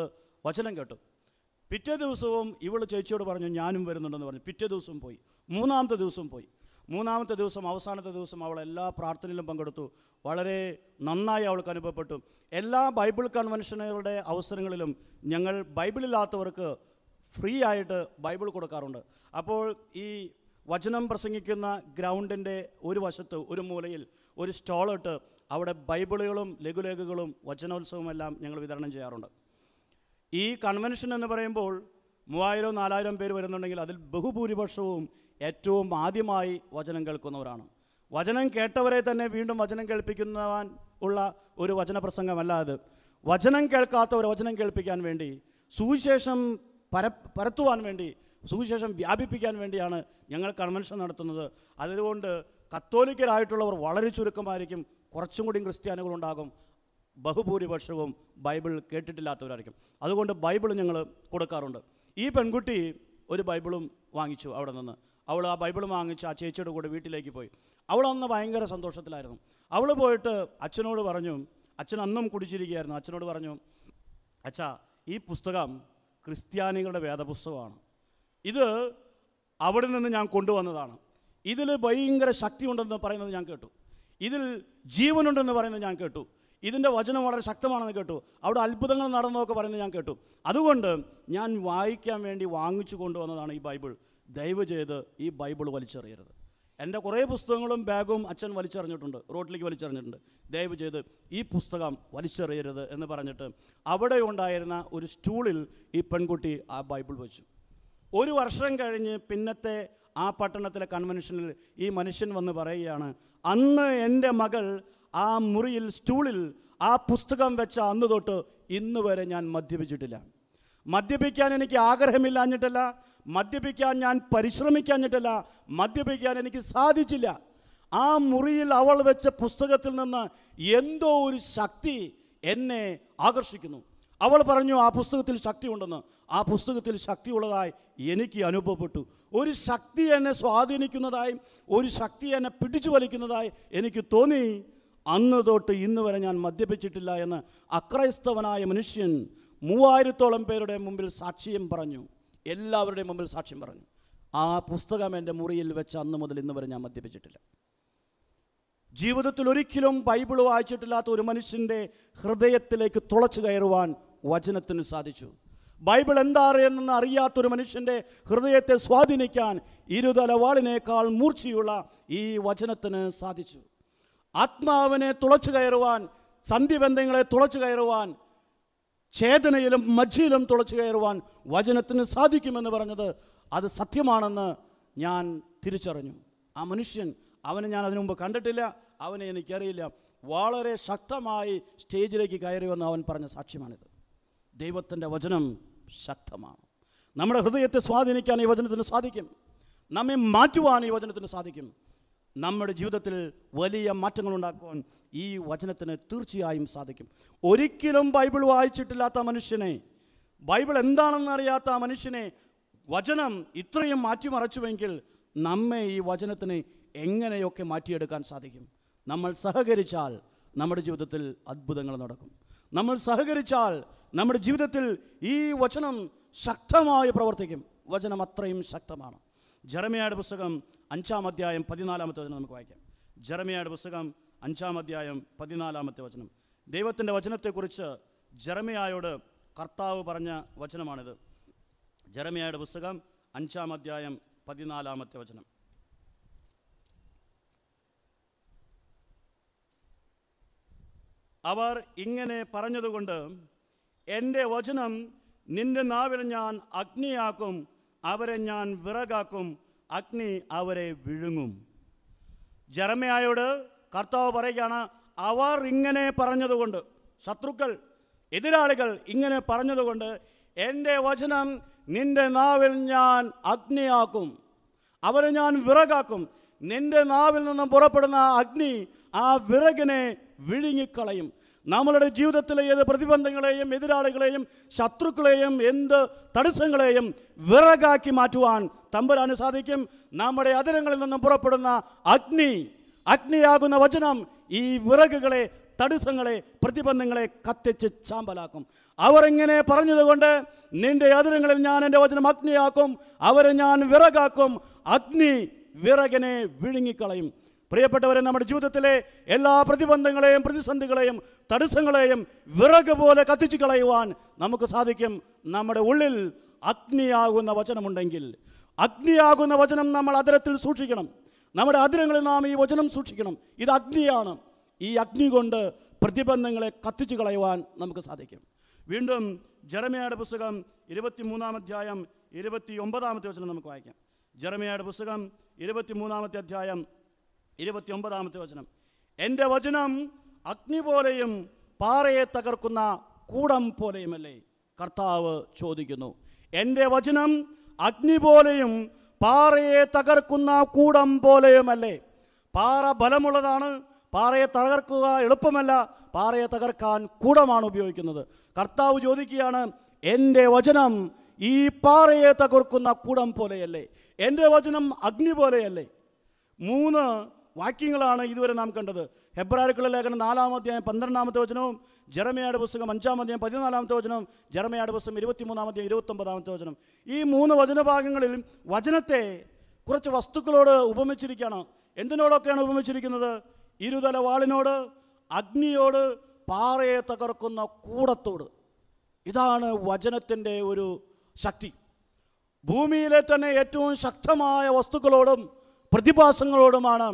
വചനം കേട്ടു പിറ്റേ ദിവസവും ഇവൾ ചേച്ചിയോട് പറഞ്ഞു ഞാനും വരുന്നുണ്ടെന്ന് പറഞ്ഞു പിറ്റേ ദിവസവും പോയി മൂന്നാമത്തെ ദിവസവും പോയി മൂന്നാമത്തെ ദിവസം അവസാനത്തെ ദിവസം അവൾ എല്ലാ പ്രാർത്ഥനയിലും പങ്കെടുത്തു വളരെ നന്നായി അവൾക്ക് അനുഭവപ്പെട്ടു എല്ലാ ബൈബിൾ കൺവെൻഷനുകളുടെ അവസരങ്ങളിലും ഞങ്ങൾ ബൈബിളില്ലാത്തവർക്ക് ഫ്രീ ആയിട്ട് ബൈബിൾ കൊടുക്കാറുണ്ട് അപ്പോൾ ഈ വചനം പ്രസംഗിക്കുന്ന ഗ്രൗണ്ടിൻ്റെ ഒരു വശത്ത് ഒരു മൂലയിൽ ഒരു സ്റ്റോളിട്ട് അവിടെ ബൈബിളുകളും ലഘുലേഖകളും വചനോത്സവമെല്ലാം ഞങ്ങൾ വിതരണം ചെയ്യാറുണ്ട് ഈ കൺവെൻഷൻ എന്ന് പറയുമ്പോൾ മൂവായിരം നാലായിരം പേര് വരുന്നുണ്ടെങ്കിൽ അതിൽ ബഹുഭൂരിപക്ഷവും ഏറ്റവും ആദ്യമായി വചനം കേൾക്കുന്നവരാണ് വചനം കേട്ടവരെ തന്നെ വീണ്ടും വചനം കേൾപ്പിക്കുന്നവാൻ ഉള്ള ഒരു വചന പ്രസംഗമല്ല അത് വചനം കേൾക്കാത്തവർ വചനം കേൾപ്പിക്കാൻ വേണ്ടി സുവിശേഷം പര പരത്തുവാൻ വേണ്ടി സുവിശേഷം വ്യാപിപ്പിക്കാൻ വേണ്ടിയാണ് ഞങ്ങൾ കൺവെൻഷൻ നടത്തുന്നത് അതുകൊണ്ട് കത്തോലിക്കരായിട്ടുള്ളവർ വളരെ ചുരുക്കമായിരിക്കും കുറച്ചും കൂടി ക്രിസ്ത്യാനികളുണ്ടാകും ബഹുഭൂരിപക്ഷവും ബൈബിൾ കേട്ടിട്ടില്ലാത്തവരായിരിക്കും അതുകൊണ്ട് ബൈബിൾ ഞങ്ങൾ കൊടുക്കാറുണ്ട് ഈ പെൺകുട്ടി ഒരു ബൈബിളും വാങ്ങിച്ചു അവിടെ നിന്ന് അവൾ ആ ബൈബിൾ വാങ്ങിച്ച് ആ ചേച്ചിയുടെ കൂടെ വീട്ടിലേക്ക് പോയി അവൾ അന്ന് ഭയങ്കര സന്തോഷത്തിലായിരുന്നു അവൾ പോയിട്ട് അച്ഛനോട് പറഞ്ഞു അച്ഛൻ അന്നും കുടിച്ചിരിക്കുകയായിരുന്നു അച്ഛനോട് പറഞ്ഞു അച്ഛാ ഈ പുസ്തകം ക്രിസ്ത്യാനികളുടെ വേദപുസ്തകമാണ് ഇത് അവിടെ നിന്ന് ഞാൻ കൊണ്ടുവന്നതാണ് ഇതിൽ ഭയങ്കര ശക്തിയുണ്ടെന്ന് പറയുന്നത് ഞാൻ കേട്ടു ഇതിൽ ജീവനുണ്ടെന്ന് പറയുന്നത് ഞാൻ കേട്ടു ഇതിൻ്റെ വചനം വളരെ ശക്തമാണെന്ന് കേട്ടു അവിടെ അത്ഭുതങ്ങൾ നടന്നതൊക്കെ പറയുന്നത് ഞാൻ കേട്ടു അതുകൊണ്ട് ഞാൻ വായിക്കാൻ വേണ്ടി വാങ്ങിച്ചു കൊണ്ടുവന്നതാണ് ഈ ബൈബിൾ ദയവ് ചെയ്ത് ഈ ബൈബിൾ വലിച്ചെറിയരുത് എൻ്റെ കുറേ പുസ്തകങ്ങളും ബാഗും അച്ഛൻ വലിച്ചെറിഞ്ഞിട്ടുണ്ട് റോട്ടിലേക്ക് വലിച്ചെറിഞ്ഞിട്ടുണ്ട് ദയവ് ചെയ്ത് ഈ പുസ്തകം വലിച്ചെറിയരുത് എന്ന് പറഞ്ഞിട്ട് അവിടെ ഉണ്ടായിരുന്ന ഒരു സ്റ്റൂളിൽ ഈ പെൺകുട്ടി ആ ബൈബിൾ വെച്ചു ഒരു വർഷം കഴിഞ്ഞ് പിന്നത്തെ ആ പട്ടണത്തിലെ കൺവെൻഷനിൽ ഈ മനുഷ്യൻ വന്ന് പറയുകയാണ് അന്ന് എൻ്റെ മകൾ ആ മുറിയിൽ സ്റ്റൂളിൽ ആ പുസ്തകം വെച്ച അന്ന് തൊട്ട് ഇന്ന് വരെ ഞാൻ മദ്യപിച്ചിട്ടില്ല മദ്യപിക്കാൻ എനിക്ക് ആഗ്രഹമില്ലാഞ്ഞിട്ടല്ല മദ്യപിക്കാൻ ഞാൻ പരിശ്രമിക്കാഞ്ഞിട്ടല്ല മദ്യപിക്കാൻ എനിക്ക് സാധിച്ചില്ല ആ മുറിയിൽ അവൾ വെച്ച പുസ്തകത്തിൽ നിന്ന് എന്തോ ഒരു ശക്തി എന്നെ ആകർഷിക്കുന്നു അവൾ പറഞ്ഞു ആ പുസ്തകത്തിൽ ശക്തി ഉണ്ടെന്ന് ആ പുസ്തകത്തിൽ ശക്തിയുള്ളതായി എനിക്ക് അനുഭവപ്പെട്ടു ഒരു ശക്തി എന്നെ സ്വാധീനിക്കുന്നതായും ഒരു ശക്തി എന്നെ പിടിച്ചു വലിക്കുന്നതായി എനിക്ക് തോന്നി അന്ന് തൊട്ട് ഇന്ന് വരെ ഞാൻ മദ്യപിച്ചിട്ടില്ല എന്ന് അക്രൈസ്തവനായ മനുഷ്യൻ മൂവായിരത്തോളം പേരുടെ മുമ്പിൽ സാക്ഷ്യം പറഞ്ഞു എല്ലാവരുടെയും മുമ്പിൽ സാക്ഷ്യം പറഞ്ഞു ആ പുസ്തകം എൻ്റെ മുറിയിൽ വെച്ച് അന്ന് മുതൽ ഇന്ന് വരെ ഞാൻ മദ്യപിച്ചിട്ടില്ല ജീവിതത്തിൽ ഒരിക്കലും ബൈബിൾ വായിച്ചിട്ടില്ലാത്ത ഒരു മനുഷ്യൻ്റെ ഹൃദയത്തിലേക്ക് തുളച്ചു കയറുവാൻ വചനത്തിന് സാധിച്ചു ബൈബിൾ എന്താ അറിയുന്നെന്ന് അറിയാത്തൊരു മനുഷ്യൻ്റെ ഹൃദയത്തെ സ്വാധീനിക്കാൻ ഇരുതലവാളിനേക്കാൾ മൂർച്ചയുള്ള ഈ വചനത്തിന് സാധിച്ചു ആത്മാവിനെ തുളച്ചു കയറുവാൻ സന്ധിബന്ധങ്ങളെ തുളച്ചു കയറുവാൻ ചേതനയിലും മജ്ജിയിലും തുളച്ചു കയറുവാൻ വചനത്തിന് സാധിക്കുമെന്ന് പറഞ്ഞത് അത് സത്യമാണെന്ന് ഞാൻ തിരിച്ചറിഞ്ഞു ആ മനുഷ്യൻ അവനെ ഞാൻ അതിനു മുമ്പ് കണ്ടിട്ടില്ല അവനെ എനിക്കറിയില്ല വളരെ ശക്തമായി സ്റ്റേജിലേക്ക് കയറി അവൻ പറഞ്ഞ സാക്ഷ്യമാണിത് ദൈവത്തിൻ്റെ വചനം ശക്തമാണ് നമ്മുടെ ഹൃദയത്തെ സ്വാധീനിക്കാൻ ഈ വചനത്തിന് സാധിക്കും നമ്മെ മാറ്റുവാൻ ഈ വചനത്തിന് സാധിക്കും നമ്മുടെ ജീവിതത്തിൽ വലിയ മാറ്റങ്ങൾ ഉണ്ടാക്കുവാൻ ഈ വചനത്തിന് തീർച്ചയായും സാധിക്കും ഒരിക്കലും ബൈബിൾ വായിച്ചിട്ടില്ലാത്ത മനുഷ്യനെ ബൈബിൾ എന്താണെന്ന് അറിയാത്ത ആ മനുഷ്യനെ വചനം ഇത്രയും മാറ്റിമറച്ചുവെങ്കിൽ നമ്മെ ഈ വചനത്തിന് എങ്ങനെയൊക്കെ മാറ്റിയെടുക്കാൻ സാധിക്കും നമ്മൾ സഹകരിച്ചാൽ നമ്മുടെ ജീവിതത്തിൽ അത്ഭുതങ്ങൾ നടക്കും നമ്മൾ സഹകരിച്ചാൽ നമ്മുടെ ജീവിതത്തിൽ ഈ വചനം ശക്തമായി പ്രവർത്തിക്കും വചനം അത്രയും ശക്തമാണ് ജെറമയായുടെ പുസ്തകം അഞ്ചാം അധ്യായം പതിനാലാമത്തെ നമുക്ക് വായിക്കാം ജെറമയായുടെ പുസ്തകം അഞ്ചാം അധ്യായം പതിനാലാമത്തെ വചനം ദൈവത്തിൻ്റെ വചനത്തെക്കുറിച്ച് ജെറമിയായോട് കർത്താവ് പറഞ്ഞ വചനമാണിത് ജെറമിയായുടെ പുസ്തകം അഞ്ചാം അധ്യായം പതിനാലാമത്തെ വചനം അവർ ഇങ്ങനെ പറഞ്ഞതുകൊണ്ട് എൻ്റെ വചനം നിന്റെ നാവിൽ ഞാൻ അഗ്നിയാക്കും അവരെ ഞാൻ വിറകാക്കും അഗ്നി അവരെ വിഴുങ്ങും ജറമയായോട് കർത്താവ് പറയുകയാണ് അവർ ഇങ്ങനെ പറഞ്ഞതുകൊണ്ട് ശത്രുക്കൾ എതിരാളികൾ ഇങ്ങനെ പറഞ്ഞതുകൊണ്ട് എൻ്റെ വചനം നിൻ്റെ നാവിൽ ഞാൻ അഗ്നിയാക്കും അവരെ ഞാൻ വിറകാക്കും നിൻ്റെ നാവിൽ നിന്നും പുറപ്പെടുന്ന അഗ്നി ആ വിറകിനെ വിഴുങ്ങിക്കളയും നമ്മളുടെ ജീവിതത്തിലെ ഏത് പ്രതിബന്ധങ്ങളെയും എതിരാളികളെയും ശത്രുക്കളെയും എന്ത് തടസ്സങ്ങളെയും വിറകാക്കി മാറ്റുവാൻ തമ്പുരാന് സാധിക്കും നമ്മുടെ അതിരങ്ങളിൽ നിന്നും പുറപ്പെടുന്ന അഗ്നി അഗ്നിയാകുന്ന വചനം ഈ വിറകുകളെ തടസ്സങ്ങളെ പ്രതിബന്ധങ്ങളെ കത്തിച്ച് ചാമ്പലാക്കും അവരിങ്ങനെ പറഞ്ഞതുകൊണ്ട് നിന്റെ അതിരങ്ങളിൽ ഞാൻ എൻ്റെ വചനം അഗ്നിയാക്കും അവരെ ഞാൻ വിറകാക്കും അഗ്നി വിറകിനെ വിഴുങ്ങിക്കളയും പ്രിയപ്പെട്ടവരെ നമ്മുടെ ജീവിതത്തിലെ എല്ലാ പ്രതിബന്ധങ്ങളെയും പ്രതിസന്ധികളെയും തടസ്സങ്ങളെയും വിറക് പോലെ കത്തിച്ചു കളയുവാൻ നമുക്ക് സാധിക്കും നമ്മുടെ ഉള്ളിൽ അഗ്നിയാകുന്ന വചനമുണ്ടെങ്കിൽ അഗ്നിയാകുന്ന വചനം നമ്മൾ അതിരത്തിൽ സൂക്ഷിക്കണം നമ്മുടെ അതിരങ്ങളിൽ നാം ഈ വചനം സൂക്ഷിക്കണം ഇത് അഗ്നിയാണ് ഈ അഗ്നി കൊണ്ട് പ്രതിബന്ധങ്ങളെ കത്തിച്ചു കളയുവാൻ നമുക്ക് സാധിക്കും വീണ്ടും ജെറമയായുടെ പുസ്തകം ഇരുപത്തിമൂന്നാം അധ്യായം ഇരുപത്തി ഒമ്പതാമത്തെ വചനം നമുക്ക് വായിക്കാം ജെറമയായുടെ പുസ്തകം മൂന്നാമത്തെ അധ്യായം ഇരുപത്തി ഒമ്പതാമത്തെ വചനം എൻ്റെ വചനം അഗ്നി പോലെയും പാറയെ തകർക്കുന്ന കൂടം പോലെയുമല്ലേ കർത്താവ് ചോദിക്കുന്നു എൻ്റെ വചനം അഗ്നി പോലെയും പാറയെ തകർക്കുന്ന കൂടം പോലെയുമല്ലേ പാറ ബലമുള്ളതാണ് പാറയെ തകർക്കുക എളുപ്പമല്ല പാറയെ തകർക്കാൻ കൂടമാണ് ഉപയോഗിക്കുന്നത് കർത്താവ് ചോദിക്കുകയാണ് എൻ്റെ വചനം ഈ പാറയെ തകർക്കുന്ന കൂടം പോലെയല്ലേ എൻ്റെ വചനം അഗ്നി പോലെയല്ലേ മൂന്ന് വാക്യങ്ങളാണ് ഇതുവരെ നാം കണ്ടത് ഹെബ്രാർക്കുള്ള ലേഖനം നാലാമത്തെ പന്ത്രണ്ടാമത്തെ വചനവും ജെറമയുടെ പുസ്തകം അഞ്ചാമധ്യായം പതിനാലാമത്തെ വചനവും ജെറമയുടെ പുസ്തകം ഇരുപത്തിമൂന്നാമത്തെ ഇരുപത്തൊമ്പതാമത്തെ വചനം ഈ മൂന്ന് വചനഭാഗങ്ങളിൽ വചനത്തെ കുറച്ച് വസ്തുക്കളോട് ഉപമിച്ചിരിക്കുകയാണ് എന്തിനോടൊക്കെയാണ് ഉപമിച്ചിരിക്കുന്നത് ഇരുതല വാളിനോട് അഗ്നിയോട് പാറയെ തകർക്കുന്ന കൂടത്തോട് ഇതാണ് വചനത്തിൻ്റെ ഒരു ശക്തി ഭൂമിയിലെ തന്നെ ഏറ്റവും ശക്തമായ വസ്തുക്കളോടും പ്രതിഭാസങ്ങളോടുമാണ്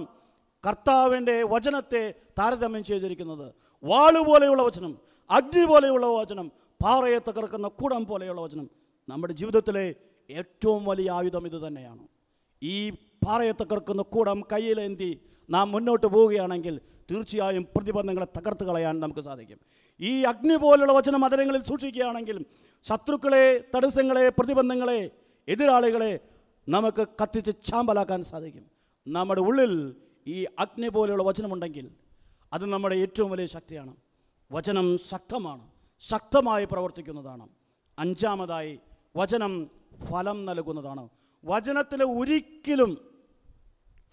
കർത്താവിൻ്റെ വചനത്തെ താരതമ്യം ചെയ്തിരിക്കുന്നത് വാള് പോലെയുള്ള വചനം അഗ്നി പോലെയുള്ള വചനം പാറയെ തകർക്കുന്ന കൂടം പോലെയുള്ള വചനം നമ്മുടെ ജീവിതത്തിലെ ഏറ്റവും വലിയ ആയുധം ഇത് തന്നെയാണ് ഈ പാറയെ തകർക്കുന്ന കൂടം കയ്യിലേന്തി നാം മുന്നോട്ട് പോവുകയാണെങ്കിൽ തീർച്ചയായും പ്രതിബന്ധങ്ങളെ തകർത്ത് കളയാൻ നമുക്ക് സാധിക്കും ഈ അഗ്നി പോലുള്ള വചനം മതരങ്ങളിൽ സൂക്ഷിക്കുകയാണെങ്കിൽ ശത്രുക്കളെ തടസ്സങ്ങളെ പ്രതിബന്ധങ്ങളെ എതിരാളികളെ നമുക്ക് കത്തിച്ച് ചാമ്പലാക്കാൻ സാധിക്കും നമ്മുടെ ഉള്ളിൽ ഈ അഗ്നി പോലെയുള്ള വചനമുണ്ടെങ്കിൽ അത് നമ്മുടെ ഏറ്റവും വലിയ ശക്തിയാണ് വചനം ശക്തമാണ് ശക്തമായി പ്രവർത്തിക്കുന്നതാണ് അഞ്ചാമതായി വചനം ഫലം നൽകുന്നതാണ് വചനത്തിൽ ഒരിക്കലും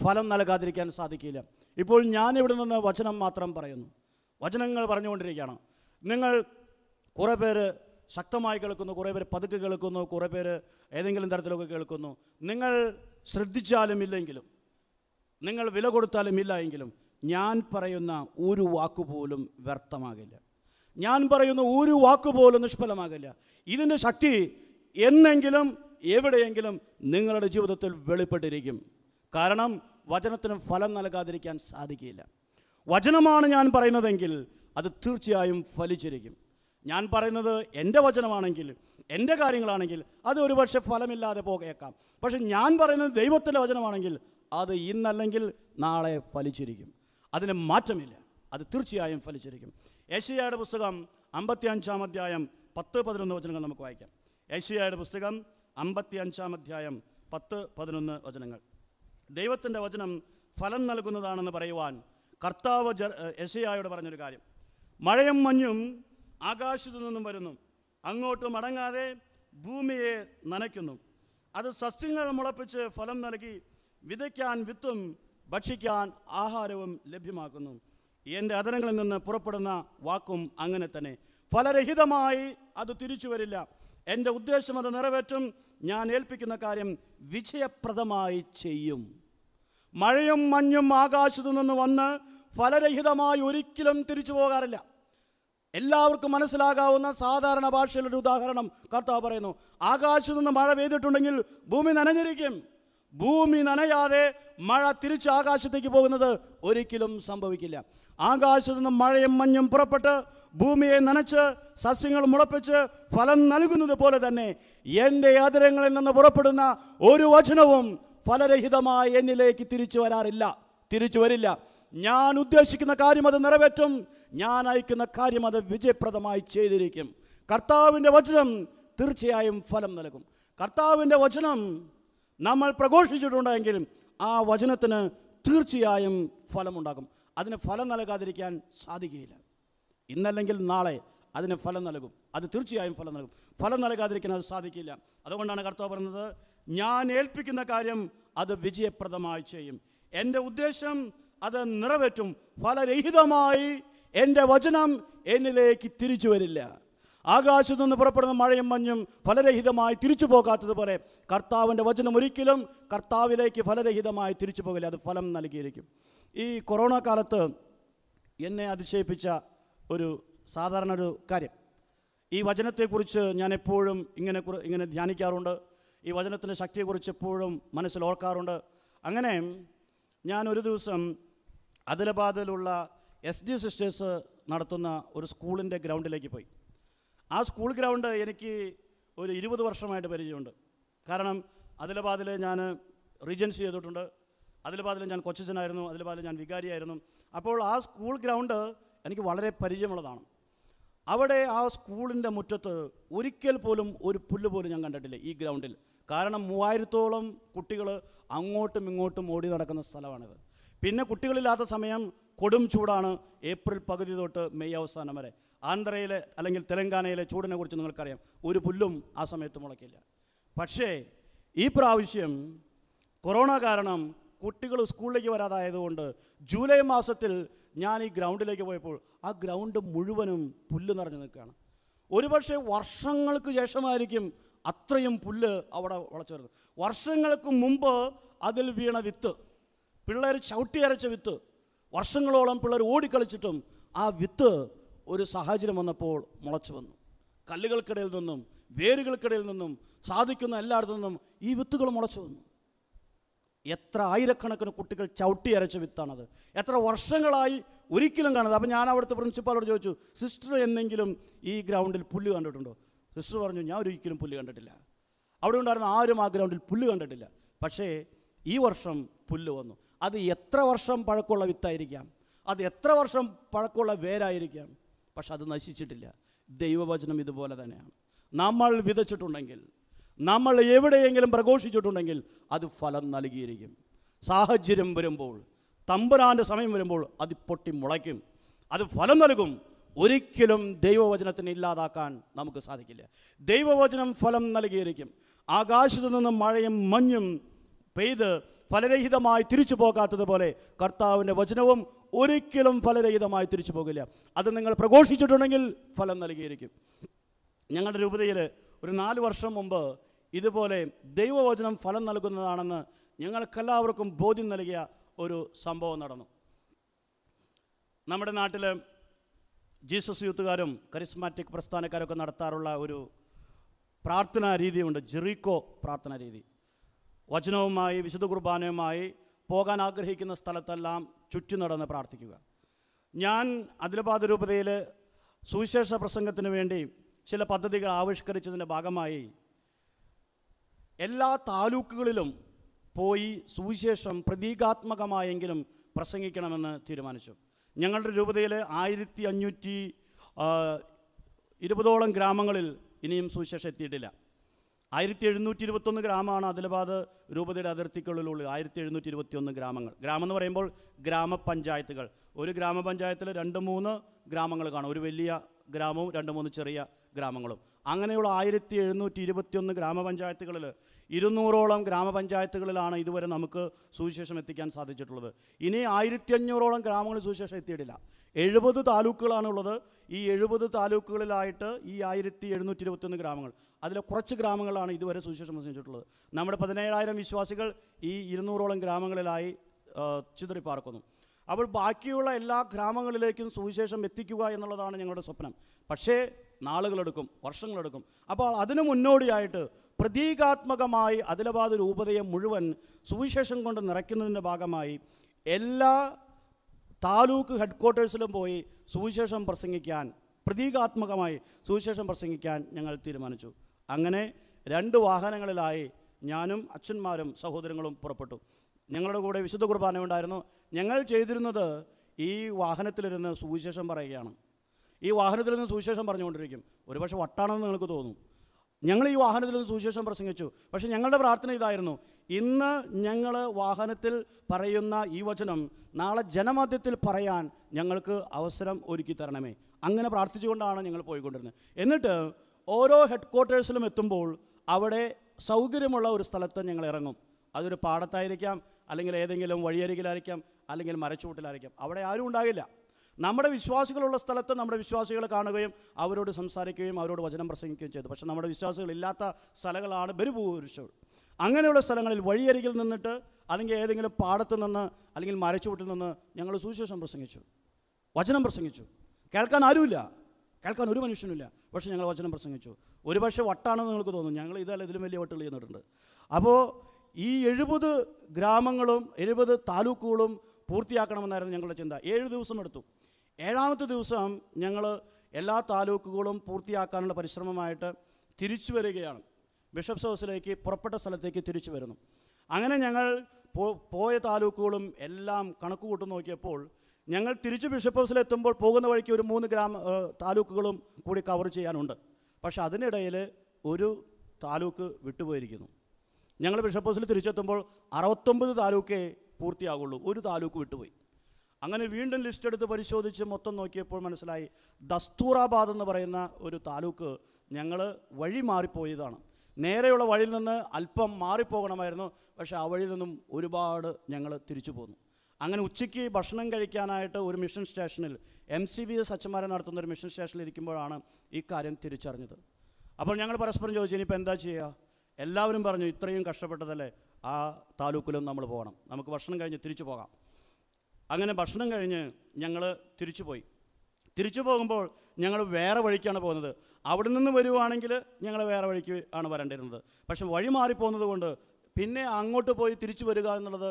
ഫലം നൽകാതിരിക്കാൻ സാധിക്കില്ല ഇപ്പോൾ ഇവിടെ നിന്ന് വചനം മാത്രം പറയുന്നു വചനങ്ങൾ പറഞ്ഞുകൊണ്ടിരിക്കുകയാണ് നിങ്ങൾ കുറേ പേര് ശക്തമായി കേൾക്കുന്നു കുറേ പേര് പതുക്കെ കേൾക്കുന്നു കുറേ പേര് ഏതെങ്കിലും തരത്തിലൊക്കെ കേൾക്കുന്നു നിങ്ങൾ ശ്രദ്ധിച്ചാലും ഇല്ലെങ്കിലും നിങ്ങൾ വില കൊടുത്താലും ഇല്ല എങ്കിലും ഞാൻ പറയുന്ന ഒരു വാക്കുപോലും വ്യർത്ഥമാകില്ല ഞാൻ പറയുന്ന ഒരു വാക്കുപോലും നിഷ്ഫലമാകില്ല ഇതിൻ്റെ ശക്തി എന്നെങ്കിലും എവിടെയെങ്കിലും നിങ്ങളുടെ ജീവിതത്തിൽ വെളിപ്പെട്ടിരിക്കും കാരണം വചനത്തിന് ഫലം നൽകാതിരിക്കാൻ സാധിക്കില്ല വചനമാണ് ഞാൻ പറയുന്നതെങ്കിൽ അത് തീർച്ചയായും ഫലിച്ചിരിക്കും ഞാൻ പറയുന്നത് എൻ്റെ വചനമാണെങ്കിൽ എൻ്റെ കാര്യങ്ങളാണെങ്കിൽ അത് ഒരുപക്ഷെ ഫലമില്ലാതെ പോകേക്കാം പക്ഷെ ഞാൻ പറയുന്നത് ദൈവത്തിൻ്റെ വചനമാണെങ്കിൽ അത് ഇന്നല്ലെങ്കിൽ നാളെ ഫലിച്ചിരിക്കും അതിന് മാറ്റമില്ല അത് തീർച്ചയായും ഫലിച്ചിരിക്കും ഏഷ്യയുടെ പുസ്തകം അമ്പത്തി അഞ്ചാം അധ്യായം പത്ത് പതിനൊന്ന് വചനങ്ങൾ നമുക്ക് വായിക്കാം ഏഷ്യയുടെ പുസ്തകം അമ്പത്തി അഞ്ചാം അധ്യായം പത്ത് പതിനൊന്ന് വചനങ്ങൾ ദൈവത്തിൻ്റെ വചനം ഫലം നൽകുന്നതാണെന്ന് പറയുവാൻ കർത്താവ് ജ യശയായോട് പറഞ്ഞൊരു കാര്യം മഴയും മഞ്ഞും ആകാശത്തു നിന്നും വരുന്നു അങ്ങോട്ട് മടങ്ങാതെ ഭൂമിയെ നനയ്ക്കുന്നു അത് സസ്യങ്ങൾ മുളപ്പിച്ച് ഫലം നൽകി വിതയ്ക്കാൻ വിത്തും ഭക്ഷിക്കാൻ ആഹാരവും ലഭ്യമാക്കുന്നു എൻ്റെ അതരങ്ങളിൽ നിന്ന് പുറപ്പെടുന്ന വാക്കും അങ്ങനെ തന്നെ ഫലരഹിതമായി അത് തിരിച്ചു വരില്ല എൻ്റെ ഉദ്ദേശം അത് നിറവേറ്റും ഞാൻ ഏൽപ്പിക്കുന്ന കാര്യം വിജയപ്രദമായി ചെയ്യും മഴയും മഞ്ഞും ആകാശത്തു നിന്ന് വന്ന് ഫലരഹിതമായി ഒരിക്കലും തിരിച്ചു പോകാറില്ല എല്ലാവർക്കും മനസ്സിലാകാവുന്ന സാധാരണ ഭാഷയിലൊരു ഉദാഹരണം കർത്താവ് പറയുന്നു ആകാശത്തു നിന്ന് മഴ പെയ്തിട്ടുണ്ടെങ്കിൽ ഭൂമി നനഞ്ഞിരിക്കും ഭൂമി നനയാതെ മഴ തിരിച്ച് ആകാശത്തേക്ക് പോകുന്നത് ഒരിക്കലും സംഭവിക്കില്ല ആകാശത്തു നിന്ന് മഴയും മഞ്ഞും പുറപ്പെട്ട് ഭൂമിയെ നനച്ച് സസ്യങ്ങൾ മുളപ്പിച്ച് ഫലം നൽകുന്നത് പോലെ തന്നെ എൻ്റെ അതിരങ്ങളിൽ നിന്ന് പുറപ്പെടുന്ന ഒരു വചനവും ഫലരഹിതമായി എന്നിലേക്ക് തിരിച്ചു വരാറില്ല തിരിച്ചു വരില്ല ഞാൻ ഉദ്ദേശിക്കുന്ന കാര്യം അത് നിറവേറ്റും ഞാൻ അയക്കുന്ന കാര്യം അത് വിജയപ്രദമായി ചെയ്തിരിക്കും കർത്താവിൻ്റെ വചനം തീർച്ചയായും ഫലം നൽകും കർത്താവിൻ്റെ വചനം നമ്മൾ പ്രഘോഷിച്ചിട്ടുണ്ടെങ്കിലും ആ വചനത്തിന് തീർച്ചയായും ഫലമുണ്ടാകും അതിന് ഫലം നൽകാതിരിക്കാൻ സാധിക്കുകയില്ല ഇന്നല്ലെങ്കിൽ നാളെ അതിന് ഫലം നൽകും അത് തീർച്ചയായും ഫലം നൽകും ഫലം നൽകാതിരിക്കാൻ അത് സാധിക്കില്ല അതുകൊണ്ടാണ് കർത്താവ് പറഞ്ഞത് ഞാൻ ഏൽപ്പിക്കുന്ന കാര്യം അത് വിജയപ്രദമായി ചെയ്യും എൻ്റെ ഉദ്ദേശം അത് നിറവേറ്റും ഫലരഹിതമായി എൻ്റെ വചനം എന്നിലേക്ക് തിരിച്ചു വരില്ല ആകാശത്തു നിന്ന് പുറപ്പെടുന്ന മഴയും മഞ്ഞും ഫലരഹിതമായി തിരിച്ചു പോകാത്തതുപോലെ കർത്താവിൻ്റെ വചനം ഒരിക്കലും കർത്താവിലേക്ക് ഫലരഹിതമായി തിരിച്ചു പോകില്ല അത് ഫലം നൽകിയിരിക്കും ഈ കൊറോണ കാലത്ത് എന്നെ അതിശയിപ്പിച്ച ഒരു സാധാരണ ഒരു കാര്യം ഈ വചനത്തെക്കുറിച്ച് ഞാൻ എപ്പോഴും ഇങ്ങനെ ഇങ്ങനെ ധ്യാനിക്കാറുണ്ട് ഈ വചനത്തിൻ്റെ ശക്തിയെക്കുറിച്ച് എപ്പോഴും മനസ്സിൽ ഓർക്കാറുണ്ട് അങ്ങനെ ഞാൻ ഒരു ദിവസം അതിലബാദിലുള്ള എസ് ഡി സിസ്റ്റേഴ്സ് നടത്തുന്ന ഒരു സ്കൂളിൻ്റെ ഗ്രൗണ്ടിലേക്ക് പോയി ആ സ്കൂൾ ഗ്രൗണ്ട് എനിക്ക് ഒരു ഇരുപത് വർഷമായിട്ട് പരിചയമുണ്ട് കാരണം അതിലബാദിൽ ഞാൻ റീജൻസി ചെയ്തിട്ടുണ്ട് അതിലബാദിൽ ഞാൻ കൊച്ചനായിരുന്നു അതിലബാദിൽ ഞാൻ വികാരിയായിരുന്നു അപ്പോൾ ആ സ്കൂൾ ഗ്രൗണ്ട് എനിക്ക് വളരെ പരിചയമുള്ളതാണ് അവിടെ ആ സ്കൂളിൻ്റെ മുറ്റത്ത് ഒരിക്കൽ പോലും ഒരു പുല്ല് പോലും ഞാൻ കണ്ടിട്ടില്ല ഈ ഗ്രൗണ്ടിൽ കാരണം മൂവായിരത്തോളം കുട്ടികൾ അങ്ങോട്ടും ഇങ്ങോട്ടും ഓടി നടക്കുന്ന സ്ഥലമാണിത് പിന്നെ കുട്ടികളില്ലാത്ത സമയം കൊടും ചൂടാണ് ഏപ്രിൽ പകുതി തൊട്ട് മെയ് അവസാനം വരെ ആന്ധ്രയിലെ അല്ലെങ്കിൽ തെലങ്കാനയിലെ ചൂടിനെ കുറിച്ച് നിങ്ങൾക്കറിയാം ഒരു പുല്ലും ആ സമയത്ത് മുളയ്ക്കില്ല പക്ഷേ ഈ പ്രാവശ്യം കൊറോണ കാരണം കുട്ടികൾ സ്കൂളിലേക്ക് വരാതായതുകൊണ്ട് ജൂലൈ മാസത്തിൽ ഞാൻ ഈ ഗ്രൗണ്ടിലേക്ക് പോയപ്പോൾ ആ ഗ്രൗണ്ട് മുഴുവനും പുല്ല് നിറഞ്ഞു നിൽക്കുകയാണ് ഒരുപക്ഷെ വർഷങ്ങൾക്ക് ശേഷമായിരിക്കും അത്രയും പുല്ല് അവിടെ വളച്ചു വരുന്നത് വർഷങ്ങൾക്ക് മുമ്പ് അതിൽ വീണ വിത്ത് പിള്ളേർ ചവിട്ടിയരച്ച വിത്ത് വർഷങ്ങളോളം പിള്ളേർ ഓടിക്കളിച്ചിട്ടും ആ വിത്ത് ഒരു സാഹചര്യം വന്നപ്പോൾ മുളച്ചു വന്നു കല്ലുകൾക്കിടയിൽ നിന്നും വേരുകൾക്കിടയിൽ നിന്നും സാധിക്കുന്ന എല്ലായിടത്തു നിന്നും ഈ വിത്തുകൾ മുളച്ചു വന്നു എത്ര ആയിരക്കണക്കിന് കുട്ടികൾ ചവിട്ടി അരച്ച വിത്താണത് എത്ര വർഷങ്ങളായി ഒരിക്കലും കാണുന്നത് അപ്പം ഞാൻ അവിടുത്തെ പ്രിൻസിപ്പാളോട് ചോദിച്ചു സിസ്റ്റർ എന്തെങ്കിലും ഈ ഗ്രൗണ്ടിൽ പുല്ല് കണ്ടിട്ടുണ്ടോ സിസ്റ്റർ പറഞ്ഞു ഞാൻ ഒരിക്കലും പുല്ല് കണ്ടിട്ടില്ല അവിടെ ഉണ്ടായിരുന്ന ആരും ആ ഗ്രൗണ്ടിൽ പുല്ല് കണ്ടിട്ടില്ല പക്ഷേ ഈ വർഷം പുല്ല് വന്നു അത് എത്ര വർഷം പഴക്കമുള്ള വിത്തായിരിക്കാം അത് എത്ര വർഷം പഴക്കമുള്ള വേരായിരിക്കാം പക്ഷെ അത് നശിച്ചിട്ടില്ല ദൈവവചനം ഇതുപോലെ തന്നെയാണ് നമ്മൾ വിതച്ചിട്ടുണ്ടെങ്കിൽ നമ്മൾ എവിടെയെങ്കിലും പ്രഘോഷിച്ചിട്ടുണ്ടെങ്കിൽ അത് ഫലം നൽകിയിരിക്കും സാഹചര്യം വരുമ്പോൾ തമ്പുരാൻ്റെ സമയം വരുമ്പോൾ അത് പൊട്ടി മുളയ്ക്കും അത് ഫലം നൽകും ഒരിക്കലും ദൈവവചനത്തിന് ഇല്ലാതാക്കാൻ നമുക്ക് സാധിക്കില്ല ദൈവവചനം ഫലം നൽകിയിരിക്കും ആകാശത്തു നിന്ന് മഴയും മഞ്ഞും പെയ്ത് ഫലരഹിതമായി തിരിച്ചു പോകാത്തതുപോലെ കർത്താവിൻ്റെ വചനവും ഒരിക്കലും ഫലരഹിതമായി തിരിച്ചു പോകില്ല അത് നിങ്ങൾ പ്രഘോഷിച്ചിട്ടുണ്ടെങ്കിൽ ഫലം നൽകിയിരിക്കും ഞങ്ങളുടെ രൂപതയിൽ ഒരു നാല് വർഷം മുമ്പ് ഇതുപോലെ ദൈവവചനം ഫലം നൽകുന്നതാണെന്ന് ഞങ്ങൾക്കെല്ലാവർക്കും ബോധ്യം നൽകിയ ഒരു സംഭവം നടന്നു നമ്മുടെ നാട്ടിൽ ജീസസ് യൂത്തുകാരും കരിസ്മാറ്റിക് പ്രസ്ഥാനക്കാരൊക്കെ നടത്താറുള്ള ഒരു പ്രാർത്ഥനാ രീതിയുണ്ട് ജെറീക്കോ പ്രാർത്ഥനാ രീതി വചനവുമായി വിശുദ്ധ കുർബാനയുമായി പോകാൻ ആഗ്രഹിക്കുന്ന സ്ഥലത്തെല്ലാം ചുറ്റി നടന്ന് പ്രാർത്ഥിക്കുക ഞാൻ അതിലബാദ രൂപതയിൽ സുവിശേഷ പ്രസംഗത്തിന് വേണ്ടി ചില പദ്ധതികൾ ആവിഷ്കരിച്ചതിൻ്റെ ഭാഗമായി എല്ലാ താലൂക്കുകളിലും പോയി സുവിശേഷം പ്രതീകാത്മകമായെങ്കിലും പ്രസംഗിക്കണമെന്ന് തീരുമാനിച്ചു ഞങ്ങളുടെ രൂപതയിൽ ആയിരത്തി അഞ്ഞൂറ്റി ഇരുപതോളം ഗ്രാമങ്ങളിൽ ഇനിയും സുവിശേഷം എത്തിയിട്ടില്ല ആയിരത്തി എഴുന്നൂറ്റി ഇരുപത്തൊന്ന് ഗ്രാമമാണ് ആദിലബാദ് രൂപതയുടെ അതിർത്തിക്കുള്ളിലുള്ളത് ആയിരത്തി എഴുന്നൂറ്റി ഇരുപത്തിയൊന്ന് ഗ്രാമങ്ങൾ ഗ്രാമം എന്ന് പറയുമ്പോൾ ഗ്രാമപഞ്ചായത്തുകൾ ഒരു ഗ്രാമപഞ്ചായത്തിൽ രണ്ട് മൂന്ന് ഗ്രാമങ്ങൾ കാണും ഒരു വലിയ ഗ്രാമവും രണ്ട് മൂന്ന് ചെറിയ ഗ്രാമങ്ങളും അങ്ങനെയുള്ള ആയിരത്തി എഴുന്നൂറ്റി ഇരുപത്തിയൊന്ന് ഗ്രാമപഞ്ചായത്തുകളിൽ ഇരുന്നൂറോളം ഗ്രാമപഞ്ചായത്തുകളിലാണ് ഇതുവരെ നമുക്ക് സുവിശേഷം എത്തിക്കാൻ സാധിച്ചിട്ടുള്ളത് ഇനി ആയിരത്തി അഞ്ഞൂറോളം ഗ്രാമങ്ങളിൽ സുവിശേഷം എത്തിയിട്ടില്ല എഴുപത് താലൂക്കുകളാണുള്ളത് ഈ എഴുപത് താലൂക്കുകളിലായിട്ട് ഈ ആയിരത്തി എഴുന്നൂറ്റി ഇരുപത്തൊന്ന് ഗ്രാമങ്ങൾ അതിലെ കുറച്ച് ഗ്രാമങ്ങളാണ് ഇതുവരെ സുവിശേഷം വസിച്ചിട്ടുള്ളത് നമ്മുടെ പതിനേഴായിരം വിശ്വാസികൾ ഈ ഇരുന്നൂറോളം ഗ്രാമങ്ങളിലായി ചിതറിപ്പാർക്കുന്നു അപ്പോൾ ബാക്കിയുള്ള എല്ലാ ഗ്രാമങ്ങളിലേക്കും സുവിശേഷം എത്തിക്കുക എന്നുള്ളതാണ് ഞങ്ങളുടെ സ്വപ്നം പക്ഷേ നാളുകളെടുക്കും വർഷങ്ങളെടുക്കും അപ്പോൾ അതിന് മുന്നോടിയായിട്ട് പ്രതീകാത്മകമായി അതിലബാദ് രൂപതയെ മുഴുവൻ സുവിശേഷം കൊണ്ട് നിറയ്ക്കുന്നതിൻ്റെ ഭാഗമായി എല്ലാ താലൂക്ക് ഹെഡ് ക്വാർട്ടേഴ്സിലും പോയി സുവിശേഷം പ്രസംഗിക്കാൻ പ്രതീകാത്മകമായി സുവിശേഷം പ്രസംഗിക്കാൻ ഞങ്ങൾ തീരുമാനിച്ചു അങ്ങനെ രണ്ട് വാഹനങ്ങളിലായി ഞാനും അച്ഛന്മാരും സഹോദരങ്ങളും പുറപ്പെട്ടു ഞങ്ങളുടെ കൂടെ വിശുദ്ധ കുർബാന ഉണ്ടായിരുന്നു ഞങ്ങൾ ചെയ്തിരുന്നത് ഈ വാഹനത്തിലിരുന്ന് സുവിശേഷം പറയുകയാണ് ഈ വാഹനത്തിലിരുന്ന് സുവിശേഷം പറഞ്ഞുകൊണ്ടിരിക്കും ഒരുപക്ഷെ വട്ടാണെന്ന് നിങ്ങൾക്ക് തോന്നും ഞങ്ങൾ ഈ വാഹനത്തിലൊന്ന് സുവിശേഷം പ്രസംഗിച്ചു പക്ഷേ ഞങ്ങളുടെ പ്രാർത്ഥന ഇതായിരുന്നു ഇന്ന് ഞങ്ങൾ വാഹനത്തിൽ പറയുന്ന ഈ വചനം നാളെ ജനമധ്യത്തിൽ പറയാൻ ഞങ്ങൾക്ക് അവസരം ഒരുക്കി തരണമേ അങ്ങനെ പ്രാർത്ഥിച്ചുകൊണ്ടാണ് ഞങ്ങൾ പോയിക്കൊണ്ടിരുന്നത് എന്നിട്ട് ഓരോ ഹെഡ് ക്വാർട്ടേഴ്സിലും എത്തുമ്പോൾ അവിടെ സൗകര്യമുള്ള ഒരു സ്ഥലത്ത് ഞങ്ങൾ ഇറങ്ങും അതൊരു പാടത്തായിരിക്കാം അല്ലെങ്കിൽ ഏതെങ്കിലും വഴിയരികിലായിരിക്കാം അല്ലെങ്കിൽ മരച്ചുവട്ടിലായിരിക്കാം അവിടെ ആരും ഉണ്ടാകില്ല നമ്മുടെ വിശ്വാസികളുള്ള സ്ഥലത്ത് നമ്മുടെ വിശ്വാസികളെ കാണുകയും അവരോട് സംസാരിക്കുകയും അവരോട് വചനം പ്രസംഗിക്കുകയും ചെയ്തു പക്ഷേ നമ്മുടെ വിശ്വാസികളില്ലാത്ത സ്ഥലങ്ങളാണ് ബരുഭൂപുരുഷവും അങ്ങനെയുള്ള സ്ഥലങ്ങളിൽ വഴിയരികിൽ നിന്നിട്ട് അല്ലെങ്കിൽ ഏതെങ്കിലും പാടത്ത് നിന്ന് അല്ലെങ്കിൽ മരച്ചുവട്ടിൽ നിന്ന് ഞങ്ങൾ സുവിശേഷം പ്രസംഗിച്ചു വചനം പ്രസംഗിച്ചു കേൾക്കാൻ ആരുമില്ല കേൾക്കാൻ ഒരു മനുഷ്യനുമില്ല പക്ഷേ ഞങ്ങൾ വചനം പ്രസംഗിച്ചു ഒരു പക്ഷേ വട്ടാണെന്ന് നിങ്ങൾക്ക് തോന്നും ഞങ്ങൾ ഇതല്ല ഇതിലും വലിയ വട്ടുകൾ ചെയ്യുന്നുണ്ട് അപ്പോൾ ഈ എഴുപത് ഗ്രാമങ്ങളും എഴുപത് താലൂക്കുകളും പൂർത്തിയാക്കണമെന്നായിരുന്നു ഞങ്ങളുടെ ചിന്ത ഏഴ് ദിവസം എടുത്തു ഏഴാമത്തെ ദിവസം ഞങ്ങൾ എല്ലാ താലൂക്കുകളും പൂർത്തിയാക്കാനുള്ള പരിശ്രമമായിട്ട് തിരിച്ചു വരികയാണ് ബിഷപ്സ് ഹൗസിലേക്ക് പുറപ്പെട്ട സ്ഥലത്തേക്ക് തിരിച്ചു വരുന്നു അങ്ങനെ ഞങ്ങൾ പോയ താലൂക്കുകളും എല്ലാം കണക്ക് കൂട്ടു നോക്കിയപ്പോൾ ഞങ്ങൾ തിരിച്ച് ബിഷപ്പ് ഹൗസിലെത്തുമ്പോൾ പോകുന്ന വഴിക്ക് ഒരു മൂന്ന് ഗ്രാമ താലൂക്കുകളും കൂടി കവർ ചെയ്യാനുണ്ട് പക്ഷെ അതിനിടയിൽ ഒരു താലൂക്ക് വിട്ടുപോയിരിക്കുന്നു ഞങ്ങൾ ബിഷപ്പ് ഹൗസിൽ തിരിച്ചെത്തുമ്പോൾ അറുപത്തൊമ്പത് താലൂക്കേ പൂർത്തിയാകുള്ളൂ ഒരു താലൂക്ക് വിട്ടുപോയി അങ്ങനെ വീണ്ടും ലിസ്റ്റ് എടുത്ത് പരിശോധിച്ച് മൊത്തം നോക്കിയപ്പോൾ മനസ്സിലായി ദസ്തൂറാബാദ് എന്ന് പറയുന്ന ഒരു താലൂക്ക് ഞങ്ങൾ വഴി മാറിപ്പോയതാണ് നേരെയുള്ള വഴിയിൽ നിന്ന് അല്പം മാറിപ്പോകണമായിരുന്നു പക്ഷേ ആ വഴിയിൽ നിന്നും ഒരുപാട് ഞങ്ങൾ തിരിച്ചു പോന്നു അങ്ങനെ ഉച്ചയ്ക്ക് ഭക്ഷണം കഴിക്കാനായിട്ട് ഒരു മിഷൻ സ്റ്റേഷനിൽ എം സി ബി എസ് അച്ഛന്മാരെ നടത്തുന്ന ഒരു മിഷൻ സ്റ്റേഷനിൽ ഇരിക്കുമ്പോഴാണ് ഈ കാര്യം തിരിച്ചറിഞ്ഞത് അപ്പോൾ ഞങ്ങൾ പരസ്പരം ചോദിച്ചു ഇനിയിപ്പോൾ എന്താ ചെയ്യുക എല്ലാവരും പറഞ്ഞു ഇത്രയും കഷ്ടപ്പെട്ടതല്ലേ ആ താലൂക്കിലും നമ്മൾ പോകണം നമുക്ക് ഭക്ഷണം കഴിഞ്ഞ് തിരിച്ചു പോകാം അങ്ങനെ ഭക്ഷണം കഴിഞ്ഞ് ഞങ്ങൾ തിരിച്ചു പോയി തിരിച്ചു പോകുമ്പോൾ ഞങ്ങൾ വേറെ വഴിക്കാണ് പോകുന്നത് അവിടെ നിന്ന് വരുവാണെങ്കിൽ ഞങ്ങൾ വേറെ വഴിക്ക് ആണ് വരേണ്ടിരുന്നത് പക്ഷെ വഴി മാറിപ്പോകുന്നത് കൊണ്ട് പിന്നെ അങ്ങോട്ട് പോയി തിരിച്ചു വരിക എന്നുള്ളത്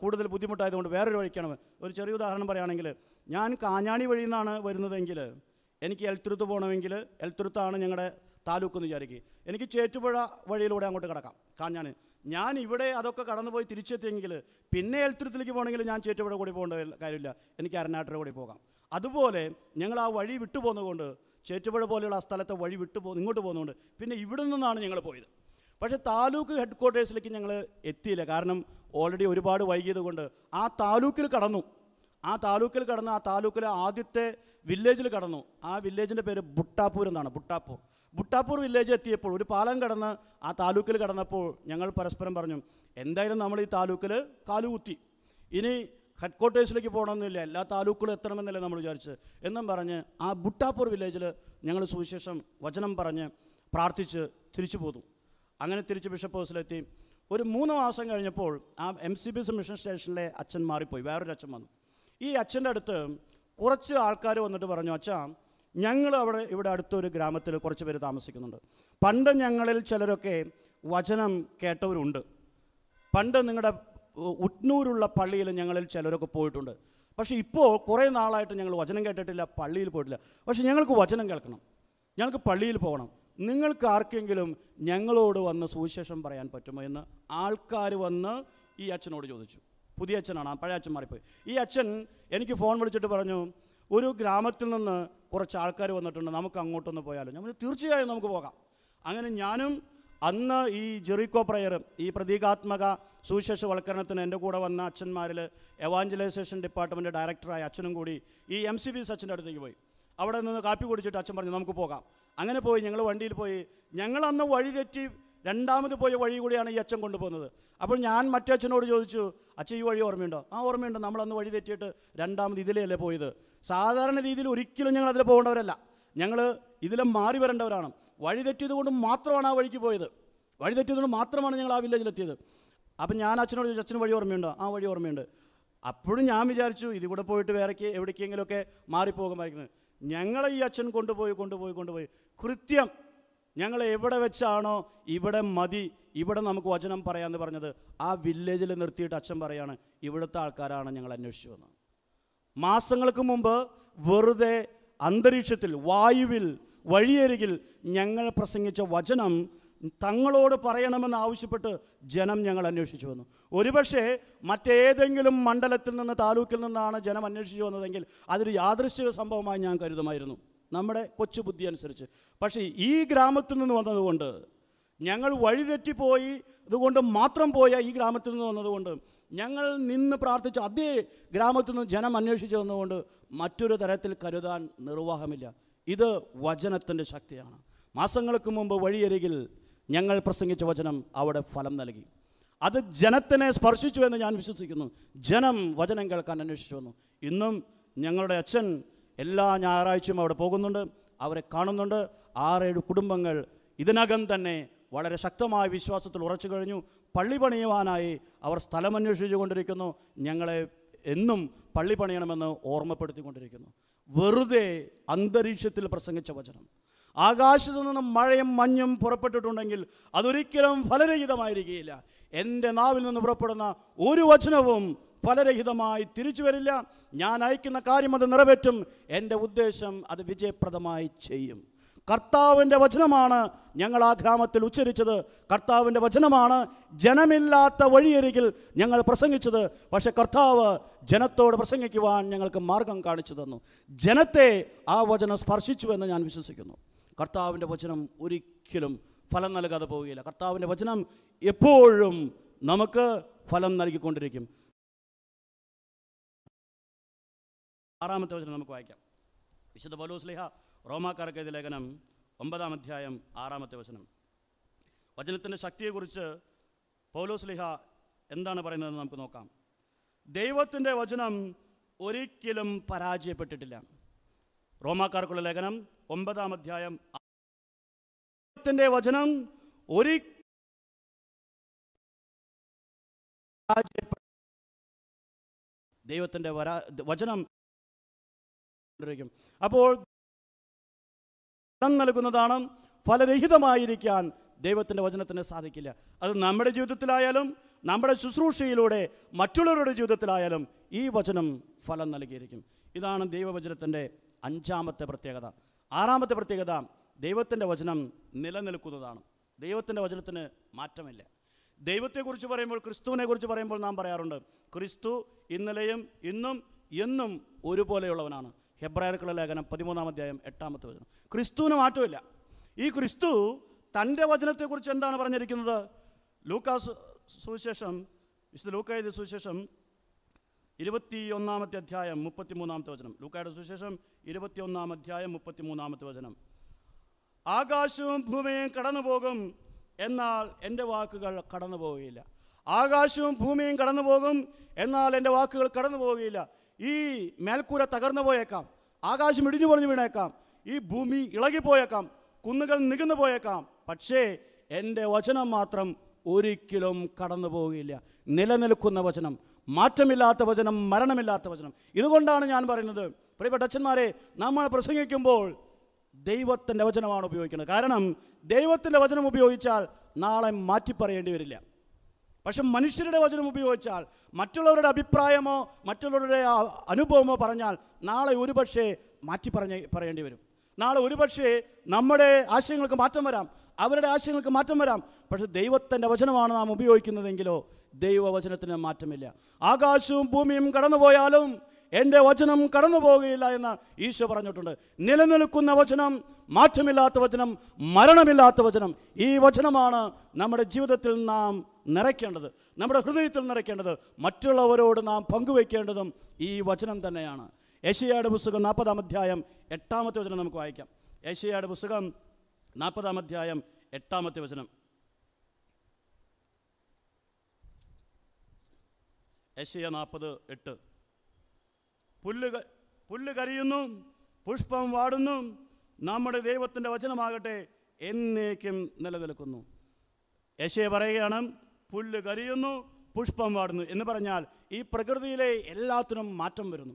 കൂടുതൽ ബുദ്ധിമുട്ടായതുകൊണ്ട് വേറൊരു വഴിക്കാണ് ഒരു ചെറിയ ഉദാഹരണം പറയുകയാണെങ്കിൽ ഞാൻ കാഞ്ഞാണി വഴി നിന്നാണ് വരുന്നതെങ്കിൽ എനിക്ക് എൽത്തുരുത്ത് പോകണമെങ്കിൽ എൽത്തുരുത്താണ് ഞങ്ങളുടെ താലൂക്ക് എന്ന് വിചാരിക്കുക എനിക്ക് ചേറ്റുപുഴ വഴിയിലൂടെ അങ്ങോട്ട് കിടക്കാം കാഞ്ഞാണി ഞാൻ ഇവിടെ അതൊക്കെ കടന്നുപോയി തിരിച്ചെത്തിയെങ്കിൽ പിന്നെ എൽത്തുരുത്തിലേക്ക് പോകണമെങ്കിൽ ഞാൻ ചേറ്റവിടെ കൂടി പോകേണ്ട കാര്യമില്ല എനിക്ക് അരനാട്ടിലെ കൂടി പോകാം അതുപോലെ ഞങ്ങൾ ആ വഴി വിട്ടുപോകുന്നതുകൊണ്ട് ചേറ്റുപുഴ പോലെയുള്ള ആ സ്ഥലത്തെ വഴി വിട്ടു പോ ഇങ്ങോട്ട് പോകുന്നതുകൊണ്ട് പിന്നെ ഇവിടെ നിന്നാണ് ഞങ്ങൾ പോയത് പക്ഷേ താലൂക്ക് ഹെഡ് ക്വാർട്ടേഴ്സിലേക്ക് ഞങ്ങൾ എത്തിയില്ല കാരണം ഓൾറെഡി ഒരുപാട് വൈകിയത് കൊണ്ട് ആ താലൂക്കിൽ കടന്നു ആ താലൂക്കിൽ കടന്ന് ആ താലൂക്കിലെ ആദ്യത്തെ വില്ലേജിൽ കടന്നു ആ വില്ലേജിൻ്റെ പേര് ബുട്ടാപ്പൂർ എന്നാണ് ബുട്ടാപ്പൂർ ബുട്ടാപ്പൂർ വില്ലേജ് എത്തിയപ്പോൾ ഒരു പാലം കടന്ന് ആ താലൂക്കിൽ കടന്നപ്പോൾ ഞങ്ങൾ പരസ്പരം പറഞ്ഞു എന്തായാലും നമ്മൾ ഈ താലൂക്കിൽ കാലുകുത്തി ഇനി ഹെഡ് ക്വാർട്ടേഴ്സിലേക്ക് പോകണമെന്നില്ല എല്ലാ താലൂക്കുകളും എത്തണമെന്നല്ലേ നമ്മൾ വിചാരിച്ച് എന്നും പറഞ്ഞ് ആ ബുട്ടാപ്പൂർ വില്ലേജിൽ ഞങ്ങൾ സുവിശേഷം വചനം പറഞ്ഞ് പ്രാർത്ഥിച്ച് തിരിച്ചു പോന്നു അങ്ങനെ തിരിച്ച് ബിഷപ്പ് ഹൗസിലെത്തി ഒരു മൂന്ന് മാസം കഴിഞ്ഞപ്പോൾ ആ M C B S mission സ്റ്റേഷനിലെ അച്ഛൻ മാറിപ്പോയി വേറൊരു അച്ഛൻ വന്നു ഈ അച്ഛൻ്റെ അടുത്ത് കുറച്ച് ആൾക്കാർ വന്നിട്ട് പറഞ്ഞു അച്ഛാ ഞങ്ങൾ അവിടെ ഇവിടെ അടുത്തൊരു ഗ്രാമത്തിൽ കുറച്ച് പേര് താമസിക്കുന്നുണ്ട് പണ്ട് ഞങ്ങളിൽ ചിലരൊക്കെ വചനം കേട്ടവരുണ്ട് പണ്ട് നിങ്ങളുടെ ഉട്നൂരുള്ള പള്ളിയിൽ ഞങ്ങളിൽ ചിലരൊക്കെ പോയിട്ടുണ്ട് പക്ഷേ ഇപ്പോൾ കുറേ നാളായിട്ട് ഞങ്ങൾ വചനം കേട്ടിട്ടില്ല പള്ളിയിൽ പോയിട്ടില്ല പക്ഷേ ഞങ്ങൾക്ക് വചനം കേൾക്കണം ഞങ്ങൾക്ക് പള്ളിയിൽ പോകണം നിങ്ങൾക്ക് ആർക്കെങ്കിലും ഞങ്ങളോട് വന്ന് സുവിശേഷം പറയാൻ പറ്റുമോ എന്ന് ആൾക്കാർ വന്ന് ഈ അച്ഛനോട് ചോദിച്ചു പുതിയ അച്ഛനാണ് പഴയ അച്ഛൻ മാറിപ്പോയി ഈ അച്ഛൻ എനിക്ക് ഫോൺ വിളിച്ചിട്ട് പറഞ്ഞു ഒരു ഗ്രാമത്തിൽ നിന്ന് കുറച്ച് ആൾക്കാർ വന്നിട്ടുണ്ട് നമുക്ക് അങ്ങോട്ടൊന്ന് പോയാലോ ഞാൻ തീർച്ചയായും നമുക്ക് പോകാം അങ്ങനെ ഞാനും അന്ന് ഈ ജെറിക്കോ പ്രയറും ഈ പ്രതീകാത്മക സുശേഷവൽക്കരണത്തിന് എൻ്റെ കൂടെ വന്ന അച്ഛന്മാരിൽ എവാഞ്ചലൈസേഷൻ ഡിപ്പാർട്ട്മെൻ്റ് ഡയറക്ടറായ അച്ഛനും കൂടി ഈ എം സി ബി സച്ചിൻ്റെ അടുത്തേക്ക് പോയി അവിടെ നിന്ന് കാപ്പി കുടിച്ചിട്ട് അച്ഛൻ പറഞ്ഞു നമുക്ക് പോകാം അങ്ങനെ പോയി ഞങ്ങൾ വണ്ടിയിൽ പോയി ഞങ്ങൾ അന്ന് വഴി തെറ്റി രണ്ടാമത് പോയ വഴി കൂടിയാണ് ഈ അച്ഛൻ കൊണ്ടുപോകുന്നത് അപ്പോൾ ഞാൻ മറ്റേ അച്ഛനോട് ചോദിച്ചു അച്ഛൻ ഈ വഴി ഓർമ്മയുണ്ടോ ആ ഓർമ്മയുണ്ട് നമ്മൾ അന്ന് വഴി തെറ്റിയിട്ട് രണ്ടാമത് ഇതിലേ അല്ലേ പോയത് സാധാരണ രീതിയിൽ ഒരിക്കലും ഞങ്ങൾ അതിൽ പോകേണ്ടവരല്ല ഞങ്ങൾ ഇതിലും മാറി വരേണ്ടവരാണ് വഴി തെറ്റിയതുകൊണ്ട് മാത്രമാണ് ആ വഴിക്ക് പോയത് വഴി തെറ്റിയതുകൊണ്ട് മാത്രമാണ് ഞങ്ങൾ ആ വില്ലേജിലെത്തിയത് അപ്പം ഞാൻ അച്ഛനോട് ചോദിച്ചു അച്ഛന് വഴി ഓർമ്മയുണ്ടോ ആ വഴി ഓർമ്മയുണ്ട് അപ്പോഴും ഞാൻ വിചാരിച്ചു ഇതിവിടെ പോയിട്ട് വേറെക്ക് എവിടേക്കെങ്കിലുമൊക്കെ മാറിപ്പോകുമായിരിക്കുന്നത് ഞങ്ങളെ ഈ അച്ഛൻ കൊണ്ടുപോയി കൊണ്ടുപോയി കൊണ്ടുപോയി കൃത്യം ഞങ്ങൾ എവിടെ വെച്ചാണോ ഇവിടെ മതി ഇവിടെ നമുക്ക് വചനം പറയാമെന്ന് പറഞ്ഞത് ആ വില്ലേജിൽ നിർത്തിയിട്ട് അച്ഛൻ പറയാണ് ഇവിടുത്തെ ആൾക്കാരാണ് ഞങ്ങൾ അന്വേഷിച്ചു വന്നത് മാസങ്ങൾക്ക് മുമ്പ് വെറുതെ അന്തരീക്ഷത്തിൽ വായുവിൽ വഴിയരികിൽ ഞങ്ങൾ പ്രസംഗിച്ച വചനം തങ്ങളോട് പറയണമെന്ന് ആവശ്യപ്പെട്ട് ജനം ഞങ്ങൾ അന്വേഷിച്ചു വന്നു ഒരുപക്ഷെ മറ്റേതെങ്കിലും മണ്ഡലത്തിൽ നിന്ന് താലൂക്കിൽ നിന്നാണ് ജനം അന്വേഷിച്ചു വന്നതെങ്കിൽ അതൊരു യാദൃശ്ചിക സംഭവമായി ഞാൻ കരുതുമായിരുന്നു നമ്മുടെ കൊച്ചു ബുദ്ധി അനുസരിച്ച് പക്ഷേ ഈ ഗ്രാമത്തിൽ നിന്ന് വന്നതുകൊണ്ട് ഞങ്ങൾ വഴിതെറ്റിപ്പോയി ഇതുകൊണ്ട് മാത്രം പോയ ഈ ഗ്രാമത്തിൽ നിന്ന് വന്നതുകൊണ്ട് ഞങ്ങൾ നിന്ന് പ്രാർത്ഥിച്ച അതേ ഗ്രാമത്തിൽ നിന്ന് ജനം അന്വേഷിച്ചു വന്നുകൊണ്ട് മറ്റൊരു തരത്തിൽ കരുതാൻ നിർവാഹമില്ല ഇത് വചനത്തിൻ്റെ ശക്തിയാണ് മാസങ്ങൾക്ക് മുമ്പ് വഴിയരികിൽ ഞങ്ങൾ പ്രസംഗിച്ച വചനം അവിടെ ഫലം നൽകി അത് ജനത്തിനെ സ്പർശിച്ചു എന്ന് ഞാൻ വിശ്വസിക്കുന്നു ജനം വചനം കേൾക്കാൻ അന്വേഷിച്ചു വന്നു ഇന്നും ഞങ്ങളുടെ അച്ഛൻ എല്ലാ ഞായറാഴ്ചയും അവിടെ പോകുന്നുണ്ട് അവരെ കാണുന്നുണ്ട് ആറേഴ് കുടുംബങ്ങൾ ഇതിനകം തന്നെ വളരെ ശക്തമായ വിശ്വാസത്തിൽ ഉറച്ചു കഴിഞ്ഞു പള്ളി പണിയുവാനായി അവർ സ്ഥലമന്വേഷിച്ചു കൊണ്ടിരിക്കുന്നു ഞങ്ങളെ എന്നും പള്ളി പണിയണമെന്ന് ഓർമ്മപ്പെടുത്തിക്കൊണ്ടിരിക്കുന്നു വെറുതെ അന്തരീക്ഷത്തിൽ പ്രസംഗിച്ച വചനം ആകാശത്തു നിന്നും മഴയും മഞ്ഞും പുറപ്പെട്ടിട്ടുണ്ടെങ്കിൽ അതൊരിക്കലും ഫലരഹിതമായിരിക്കുകയില്ല എൻ്റെ നാവിൽ നിന്ന് പുറപ്പെടുന്ന ഒരു വചനവും ഫലരഹിതമായി തിരിച്ചു വരില്ല ഞാൻ അയക്കുന്ന കാര്യം അത് നിറവേറ്റും എൻ്റെ ഉദ്ദേശം അത് വിജയപ്രദമായി ചെയ്യും കർത്താവിൻ്റെ വചനമാണ് ഞങ്ങൾ ആ ഗ്രാമത്തിൽ ഉച്ചരിച്ചത് കർത്താവിൻ്റെ വചനമാണ് ജനമില്ലാത്ത വഴിയരികിൽ ഞങ്ങൾ പ്രസംഗിച്ചത് പക്ഷെ കർത്താവ് ജനത്തോട് പ്രസംഗിക്കുവാൻ ഞങ്ങൾക്ക് മാർഗം കാണിച്ചു തന്നു ജനത്തെ ആ വചനം സ്പർശിച്ചു എന്ന് ഞാൻ വിശ്വസിക്കുന്നു കർത്താവിൻ്റെ വചനം ഒരിക്കലും ഫലം നൽകാതെ പോവുകയില്ല കർത്താവിൻ്റെ വചനം എപ്പോഴും നമുക്ക് ഫലം നൽകിക്കൊണ്ടിരിക്കും ആറാമത്തെ വചനം നമുക്ക് വായിക്കാം വിശുദ്ധ പൗലോസ്ലിഹ റോമാക്കാർക്കെതിരെ ലേഖനം ഒമ്പതാം അധ്യായം ആറാമത്തെ വചനം വചനത്തിൻ്റെ ശക്തിയെക്കുറിച്ച് പൗലോസ്ലിഹ എന്താണ് പറയുന്നതെന്ന് നമുക്ക് നോക്കാം ദൈവത്തിൻ്റെ വചനം ഒരിക്കലും പരാജയപ്പെട്ടിട്ടില്ല റോമാക്കാർക്കുള്ള ലേഖനം ഒമ്പതാം അധ്യായം ദൈവത്തിൻ്റെ വചനം ഒരി ദൈവത്തിൻ്റെ വരാ വചനം അപ്പോൾ ഫലം നൽകുന്നതാണ് ഫലരഹിതമായിരിക്കാൻ ദൈവത്തിൻ്റെ വചനത്തിന് സാധിക്കില്ല അത് നമ്മുടെ ജീവിതത്തിലായാലും നമ്മുടെ ശുശ്രൂഷയിലൂടെ മറ്റുള്ളവരുടെ ജീവിതത്തിലായാലും ഈ വചനം ഫലം നൽകിയിരിക്കും ഇതാണ് ദൈവവചനത്തിൻ്റെ അഞ്ചാമത്തെ പ്രത്യേകത ആറാമത്തെ പ്രത്യേകത ദൈവത്തിൻ്റെ വചനം നിലനിൽക്കുന്നതാണ് ദൈവത്തിൻ്റെ വചനത്തിന് മാറ്റമില്ല ദൈവത്തെക്കുറിച്ച് പറയുമ്പോൾ ക്രിസ്തുവിനെക്കുറിച്ച് പറയുമ്പോൾ നാം പറയാറുണ്ട് ക്രിസ്തു ഇന്നലെയും ഇന്നും എന്നും ഒരുപോലെയുള്ളവനാണ് ഹെബ്രായർക്കുള്ള ലേഖനം പതിമൂന്നാം അധ്യായം എട്ടാമത്തെ വചനം ക്രിസ്തുവിന് മാറ്റമില്ല ഈ ക്രിസ്തു തൻ്റെ വചനത്തെക്കുറിച്ച് എന്താണ് പറഞ്ഞിരിക്കുന്നത് ലൂക്കാസ് സുവിശേഷം വിശുദ്ധ ലൂക്കായുടെ സുവിശേഷം ഇരുപത്തി ഒന്നാമത്തെ അധ്യായം മുപ്പത്തി മൂന്നാമത്തെ വചനം ലൂക്കായുടെ സുവിശേഷം ഇരുപത്തി ഒന്നാം അധ്യായം മുപ്പത്തി മൂന്നാമത്തെ വചനം ആകാശവും ഭൂമിയും കടന്നു പോകും എന്നാൽ എൻ്റെ വാക്കുകൾ കടന്നു പോവുകയില്ല ആകാശവും ഭൂമിയും കടന്നു പോകും എന്നാൽ എൻ്റെ വാക്കുകൾ കടന്നു പോവുകയില്ല ഈ മേൽക്കൂര തകർന്നു പോയേക്കാം ആകാശം ഇടിഞ്ഞു പൊളിഞ്ഞു വീണേക്കാം ഈ ഭൂമി ഇളകിപ്പോയേക്കാം കുന്നുകൾ നികന്നു പോയേക്കാം പക്ഷേ എൻ്റെ വചനം മാത്രം ഒരിക്കലും കടന്നു പോവുകയില്ല നിലനിൽക്കുന്ന വചനം മാറ്റമില്ലാത്ത വചനം മരണമില്ലാത്ത വചനം ഇതുകൊണ്ടാണ് ഞാൻ പറയുന്നത് പ്രിയപ്പെട്ട അച്ഛന്മാരെ നമ്മൾ പ്രസംഗിക്കുമ്പോൾ ദൈവത്തിൻ്റെ വചനമാണ് ഉപയോഗിക്കുന്നത് കാരണം ദൈവത്തിൻ്റെ വചനം ഉപയോഗിച്ചാൽ നാളെ മാറ്റിപ്പറയേണ്ടി വരില്ല പക്ഷെ മനുഷ്യരുടെ വചനം ഉപയോഗിച്ചാൽ മറ്റുള്ളവരുടെ അഭിപ്രായമോ മറ്റുള്ളവരുടെ അനുഭവമോ പറഞ്ഞാൽ നാളെ ഒരുപക്ഷെ മാറ്റി പറഞ്ഞ പറയേണ്ടി വരും നാളെ ഒരുപക്ഷെ നമ്മുടെ ആശയങ്ങൾക്ക് മാറ്റം വരാം അവരുടെ ആശയങ്ങൾക്ക് മാറ്റം വരാം പക്ഷെ ദൈവത്തിൻ്റെ വചനമാണ് നാം ഉപയോഗിക്കുന്നതെങ്കിലോ ദൈവവചനത്തിന് മാറ്റമില്ല ആകാശവും ഭൂമിയും കടന്നുപോയാലും എൻ്റെ വചനം കടന്നു പോവുകയില്ല എന്ന് ഈശോ പറഞ്ഞിട്ടുണ്ട് നിലനിൽക്കുന്ന വചനം മാറ്റമില്ലാത്ത വചനം മരണമില്ലാത്ത വചനം ഈ വചനമാണ് നമ്മുടെ ജീവിതത്തിൽ നാം നിറയ്ക്കേണ്ടത് നമ്മുടെ ഹൃദയത്തിൽ നിറയ്ക്കേണ്ടത് മറ്റുള്ളവരോട് നാം പങ്കുവയ്ക്കേണ്ടതും ഈ വചനം തന്നെയാണ് ഏഷ്യയുടെ പുസ്തകം നാൽപ്പതാം അധ്യായം എട്ടാമത്തെ വചനം നമുക്ക് വായിക്കാം ഏഷ്യയുടെ പുസ്തകം നാൽപ്പതാം അധ്യായം എട്ടാമത്തെ വചനം ഏഷ്യ നാൽപ്പത് എട്ട് പുല്ല് പുല്ല് കരിയുന്നു പുഷ്പം വാടുന്നു നമ്മുടെ ദൈവത്തിൻ്റെ വചനമാകട്ടെ എന്നേക്കും നിലനിൽക്കുന്നു യശയെ പറയുകയാണ് പുല്ല് കരിയുന്നു പുഷ്പം വാടുന്നു എന്ന് പറഞ്ഞാൽ ഈ പ്രകൃതിയിലെ എല്ലാത്തിനും മാറ്റം വരുന്നു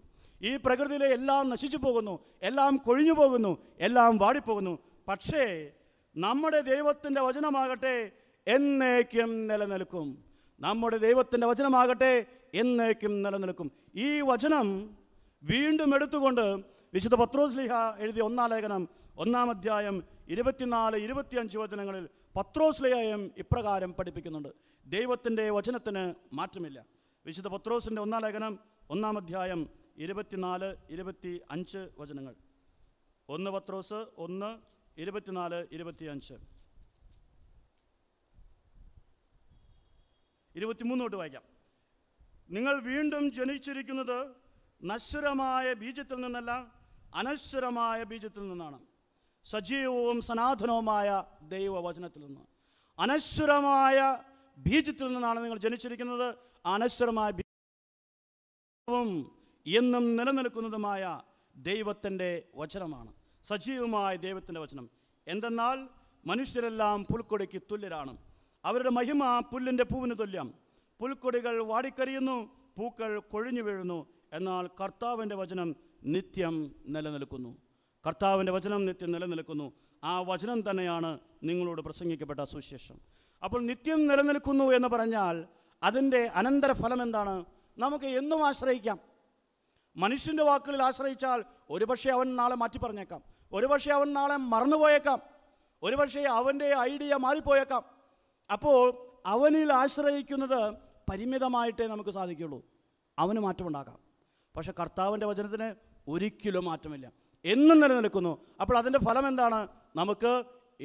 ഈ പ്രകൃതിയിലെ എല്ലാം നശിച്ചു പോകുന്നു എല്ലാം കൊഴിഞ്ഞു പോകുന്നു എല്ലാം വാടിപ്പോകുന്നു പക്ഷേ നമ്മുടെ ദൈവത്തിൻ്റെ വചനമാകട്ടെ എന്നേക്കും നിലനിൽക്കും നമ്മുടെ ദൈവത്തിൻ്റെ വചനമാകട്ടെ എന്നേക്കും നിലനിൽക്കും ഈ വചനം വീണ്ടും എടുത്തുകൊണ്ട് വിശുദ്ധ പത്രോസ്ലിഹ എഴുതിയ ഒന്നാം ലേഖനം ഒന്നാം അധ്യായം ഇരുപത്തിനാല് ഇരുപത്തിയഞ്ച് വചനങ്ങളിൽ പത്രോസ്ലിഹയും ഇപ്രകാരം പഠിപ്പിക്കുന്നുണ്ട് ദൈവത്തിൻ്റെ വചനത്തിന് മാറ്റമില്ല വിശുദ്ധ പത്രോസിൻ്റെ ഒന്നാം ലേഖനം ഒന്നാം അധ്യായം ഇരുപത്തിനാല് ഇരുപത്തി അഞ്ച് വചനങ്ങൾ ഒന്ന് പത്രോസ് ഒന്ന് ഇരുപത്തിനാല് ഇരുപത്തിയഞ്ച് ഇരുപത്തിമൂന്ന് തൊട്ട് വായിക്കാം നിങ്ങൾ വീണ്ടും ജനിച്ചിരിക്കുന്നത് നശ്വരമായ ബീജത്തിൽ നിന്നല്ല അനശ്വരമായ ബീജത്തിൽ നിന്നാണ് സജീവവും സനാതനവുമായ ദൈവവചനത്തിൽ നിന്ന് അനശ്വരമായ ബീജത്തിൽ നിന്നാണ് നിങ്ങൾ ജനിച്ചിരിക്കുന്നത് അനശ്വരമായ ബീജവും എന്നും നിലനിൽക്കുന്നതുമായ ദൈവത്തിൻ്റെ വചനമാണ് സജീവമായ ദൈവത്തിൻ്റെ വചനം എന്തെന്നാൽ മനുഷ്യരെല്ലാം പുൽക്കൊടിക്ക് തുല്യരാണ് അവരുടെ മഹിമ പുല്ലിൻ്റെ പൂവിന് തുല്യം പുൽക്കൊടികൾ വാടിക്കരിയുന്നു പൂക്കൾ കൊഴിഞ്ഞു വീഴുന്നു എന്നാൽ കർത്താവിൻ്റെ വചനം നിത്യം നിലനിൽക്കുന്നു കർത്താവിൻ്റെ വചനം നിത്യം നിലനിൽക്കുന്നു ആ വചനം തന്നെയാണ് നിങ്ങളോട് പ്രസംഗിക്കപ്പെട്ട സുശേഷം അപ്പോൾ നിത്യം നിലനിൽക്കുന്നു എന്ന് പറഞ്ഞാൽ അതിൻ്റെ അനന്തരഫലം എന്താണ് നമുക്ക് എന്നും ആശ്രയിക്കാം മനുഷ്യൻ്റെ വാക്കുകളിൽ ആശ്രയിച്ചാൽ ഒരുപക്ഷെ അവൻ നാളെ മാറ്റി പറഞ്ഞേക്കാം ഒരുപക്ഷെ അവൻ നാളെ മറന്നുപോയേക്കാം ഒരുപക്ഷെ അവൻ്റെ ഐഡിയ മാറിപ്പോയേക്കാം അപ്പോൾ അവനിൽ ആശ്രയിക്കുന്നത് പരിമിതമായിട്ടേ നമുക്ക് സാധിക്കുള്ളൂ അവന് മാറ്റമുണ്ടാക്കാം പക്ഷേ കർത്താവിൻ്റെ വചനത്തിന് ഒരിക്കലും മാറ്റമില്ല എന്നും നിലനിൽക്കുന്നു അപ്പോൾ അതിൻ്റെ ഫലം എന്താണ് നമുക്ക്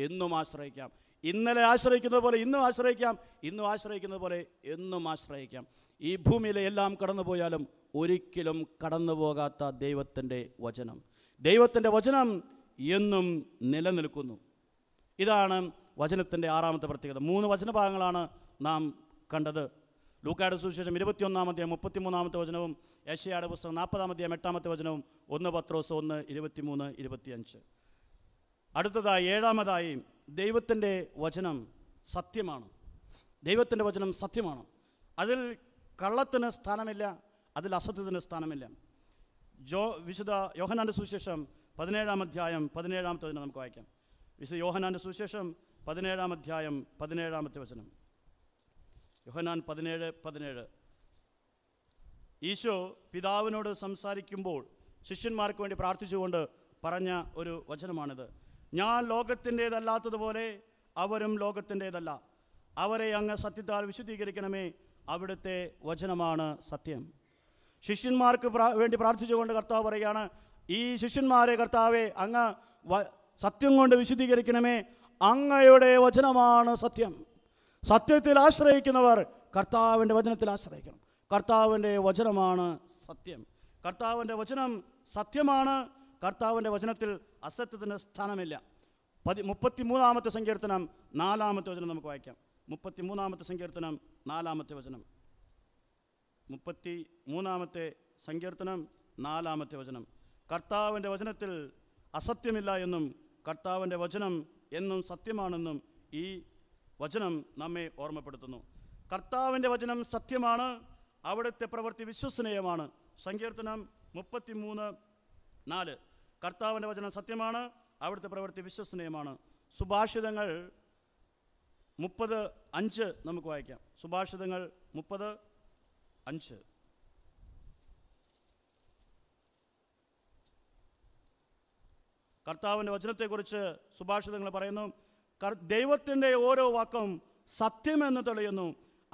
എന്നും ആശ്രയിക്കാം ഇന്നലെ ആശ്രയിക്കുന്നത് പോലെ ഇന്നും ആശ്രയിക്കാം ഇന്നും ആശ്രയിക്കുന്നത് പോലെ എന്നും ആശ്രയിക്കാം ഈ ഭൂമിയിലെ എല്ലാം കടന്നു പോയാലും ഒരിക്കലും കടന്നു പോകാത്ത ദൈവത്തിൻ്റെ വചനം ദൈവത്തിൻ്റെ വചനം എന്നും നിലനിൽക്കുന്നു ഇതാണ് വചനത്തിൻ്റെ ആറാമത്തെ പ്രത്യേകത മൂന്ന് വചനഭാഗങ്ങളാണ് നാം കണ്ടത് ലൂക്കാട് സുവിശേഷം ഇരുപത്തിയൊന്നാമത്തെ മുപ്പത്തിമൂന്നാമത്തെ വചനവും ഏഷ്യയുടെ പുസ്തകം നാൽപ്പതാമത്തെ എട്ടാമത്തെ വചനവും ഒന്ന് പത്രോസ് ഒന്ന് ഇരുപത്തിമൂന്ന് ഇരുപത്തിയഞ്ച് അടുത്തതായി ഏഴാമതായി ദൈവത്തിൻ്റെ വചനം സത്യമാണ് ദൈവത്തിൻ്റെ വചനം സത്യമാണ് അതിൽ കള്ളത്തിന് സ്ഥാനമില്ല അതിൽ അസത്യത്തിന് സ്ഥാനമില്ല ജോ വിശുദ്ധ യോഹനാൻ്റെ സുവിശേഷം പതിനേഴാം അധ്യായം പതിനേഴാമത്തെ വചനം നമുക്ക് വായിക്കാം വിശുദ്ധ യോഹനാൻ്റെ സുവിശേഷം പതിനേഴാം അധ്യായം പതിനേഴാമത്തെ വചനം യോഹനാൻ പതിനേഴ് പതിനേഴ് ഈശോ പിതാവിനോട് സംസാരിക്കുമ്പോൾ ശിഷ്യന്മാർക്ക് വേണ്ടി പ്രാർത്ഥിച്ചുകൊണ്ട് പറഞ്ഞ ഒരു വചനമാണിത് ഞാൻ ലോകത്തിൻ്റേതല്ലാത്തതുപോലെ അവരും ലോകത്തിൻ്റേതല്ല അവരെ അങ്ങ് സത്യത്താൽ വിശുദ്ധീകരിക്കണമേ അവിടുത്തെ വചനമാണ് സത്യം ശിഷ്യന്മാർക്ക് വേണ്ടി പ്രാർത്ഥിച്ചുകൊണ്ട് കർത്താവ് പറയുകയാണ് ഈ ശിഷ്യന്മാരെ കർത്താവെ അങ്ങ് സത്യം കൊണ്ട് വിശുദ്ധീകരിക്കണമേ അങ്ങയുടെ വചനമാണ് സത്യം സത്യത്തിൽ ആശ്രയിക്കുന്നവർ കർത്താവിൻ്റെ വചനത്തിൽ ആശ്രയിക്കണം കർത്താവിൻ്റെ വചനമാണ് സത്യം കർത്താവിൻ്റെ വചനം സത്യമാണ് കർത്താവിൻ്റെ വചനത്തിൽ അസത്യത്തിന് സ്ഥാനമില്ല പതി മുപ്പത്തി മൂന്നാമത്തെ സങ്കീർത്തനം നാലാമത്തെ വചനം നമുക്ക് വായിക്കാം മുപ്പത്തി മൂന്നാമത്തെ സങ്കീർത്തനം നാലാമത്തെ വചനം മുപ്പത്തി മൂന്നാമത്തെ സങ്കീർത്തനം നാലാമത്തെ വചനം കർത്താവിൻ്റെ വചനത്തിൽ അസത്യമില്ല എന്നും കർത്താവിൻ്റെ വചനം എന്നും സത്യമാണെന്നും ഈ വചനം നമ്മെ ഓർമ്മപ്പെടുത്തുന്നു കർത്താവിൻ്റെ വചനം സത്യമാണ് അവിടുത്തെ പ്രവൃത്തി വിശ്വസനീയമാണ് സങ്കീർത്തനം മുപ്പത്തി മൂന്ന് നാല് കർത്താവിൻ്റെ വചനം സത്യമാണ് അവിടുത്തെ പ്രവൃത്തി വിശ്വസനീയമാണ് സുഭാഷിതങ്ങൾ മുപ്പത് അഞ്ച് നമുക്ക് വായിക്കാം സുഭാഷിതങ്ങൾ മുപ്പത് അഞ്ച് കർത്താവിൻ്റെ വചനത്തെക്കുറിച്ച് സുഭാഷിതങ്ങൾ പറയുന്നു ദൈവത്തിൻ്റെ ഓരോ വാക്കും സത്യമെന്ന് തെളിയുന്നു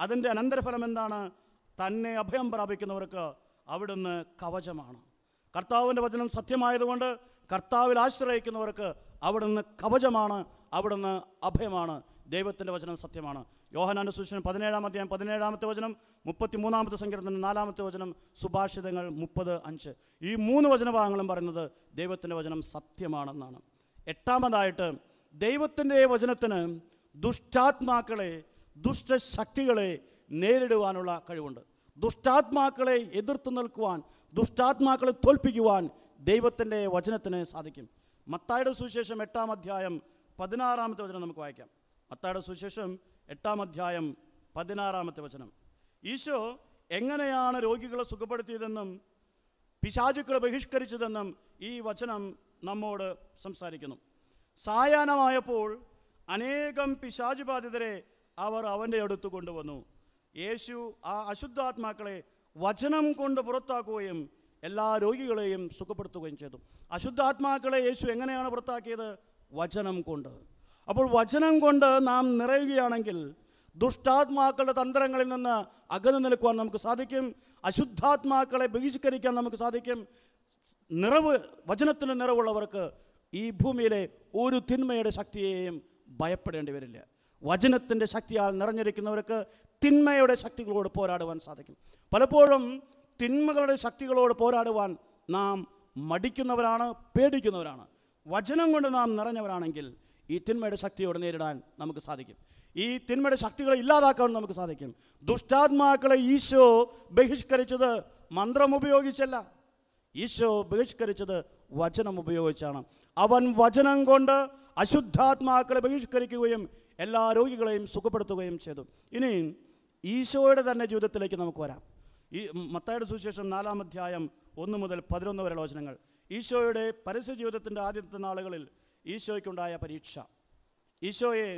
അതിൻ്റെ അനന്തരഫലം എന്താണ് തന്നെ അഭയം പ്രാപിക്കുന്നവർക്ക് അവിടുന്ന് കവചമാണ് കർത്താവിൻ്റെ വചനം സത്യമായതുകൊണ്ട് കർത്താവിൽ ആശ്രയിക്കുന്നവർക്ക് അവിടുന്ന് കവചമാണ് അവിടുന്ന് അഭയമാണ് ദൈവത്തിൻ്റെ വചനം സത്യമാണ് യോഹനാൻ്റെ സൂചന പതിനേഴാം അധ്യായം പതിനേഴാമത്തെ വചനം മുപ്പത്തി മൂന്നാമത്തെ സങ്കീർത്തനം നാലാമത്തെ വചനം സുഭാഷിതങ്ങൾ മുപ്പത് അഞ്ച് ഈ മൂന്ന് വചനഭാഗങ്ങളും പറയുന്നത് ദൈവത്തിൻ്റെ വചനം സത്യമാണെന്നാണ് എട്ടാമതായിട്ട് ദൈവത്തിൻ്റെ വചനത്തിന് ദുഷ്ടാത്മാക്കളെ ദുഷ്ടശക്തികളെ നേരിടുവാനുള്ള കഴിവുണ്ട് ദുഷ്ടാത്മാക്കളെ എതിർത്ത് നിൽക്കുവാൻ ദുഷ്ടാത്മാക്കളെ തോൽപ്പിക്കുവാൻ ദൈവത്തിൻ്റെ വചനത്തിന് സാധിക്കും മത്തായുടെ സുവിശേഷം എട്ടാം അധ്യായം പതിനാറാമത്തെ വചനം നമുക്ക് വായിക്കാം മത്തായുടെ സുവിശേഷം എട്ടാം അധ്യായം പതിനാറാമത്തെ വചനം ഈശോ എങ്ങനെയാണ് രോഗികളെ സുഖപ്പെടുത്തിയതെന്നും പിശാചുക്കളെ ബഹിഷ്കരിച്ചതെന്നും ഈ വചനം നമ്മോട് സംസാരിക്കുന്നു സായാഹ്നമായപ്പോൾ അനേകം പിശാചു ബാധിതരെ അവർ അവൻ്റെ അടുത്ത് കൊണ്ടുവന്നു യേശു ആ അശുദ്ധാത്മാക്കളെ വചനം കൊണ്ട് പുറത്താക്കുകയും എല്ലാ രോഗികളെയും സുഖപ്പെടുത്തുകയും ചെയ്തു അശുദ്ധാത്മാക്കളെ യേശു എങ്ങനെയാണ് പുറത്താക്കിയത് വചനം കൊണ്ട് അപ്പോൾ വചനം കൊണ്ട് നാം നിറയുകയാണെങ്കിൽ ദുഷ്ടാത്മാക്കളുടെ തന്ത്രങ്ങളിൽ നിന്ന് അകന്നു നിൽക്കുവാൻ നമുക്ക് സാധിക്കും അശുദ്ധാത്മാക്കളെ ബഹിഷ്കരിക്കാൻ നമുക്ക് സാധിക്കും നിറവ് വചനത്തിന് നിറവുള്ളവർക്ക് ഈ ഭൂമിയിലെ ഒരു തിന്മയുടെ ശക്തിയെയും ഭയപ്പെടേണ്ടി വരില്ല വചനത്തിൻ്റെ ശക്തിയാൽ നിറഞ്ഞിരിക്കുന്നവർക്ക് തിന്മയുടെ ശക്തികളോട് പോരാടുവാൻ സാധിക്കും പലപ്പോഴും തിന്മകളുടെ ശക്തികളോട് പോരാടുവാൻ നാം മടിക്കുന്നവരാണ് പേടിക്കുന്നവരാണ് വചനം കൊണ്ട് നാം നിറഞ്ഞവരാണെങ്കിൽ ഈ തിന്മയുടെ ശക്തിയോട് നേരിടാൻ നമുക്ക് സാധിക്കും ഈ തിന്മയുടെ ശക്തികളെ ഇല്ലാതാക്കാൻ നമുക്ക് സാധിക്കും ദുഷ്ടാത്മാക്കളെ ഈശോ ബഹിഷ്കരിച്ചത് മന്ത്രം ഉപയോഗിച്ചല്ല ഈശോ ബഹിഷ്കരിച്ചത് വചനം ഉപയോഗിച്ചാണ് അവൻ വചനം കൊണ്ട് അശുദ്ധാത്മാക്കളെ ബഹിഷ്കരിക്കുകയും എല്ലാ രോഗികളെയും സുഖപ്പെടുത്തുകയും ചെയ്തു ഇനി ഈശോയുടെ തന്നെ ജീവിതത്തിലേക്ക് നമുക്ക് വരാം ഈ മത്തായുടെ സുവിശേഷം നാലാം അധ്യായം ഒന്ന് മുതൽ പതിനൊന്ന് വരെയുള്ള ലോചനങ്ങൾ ഈശോയുടെ പരസ്യ ജീവിതത്തിൻ്റെ ആദ്യത്തെ നാളുകളിൽ ഈശോയ്ക്കുണ്ടായ പരീക്ഷ ഈശോയെ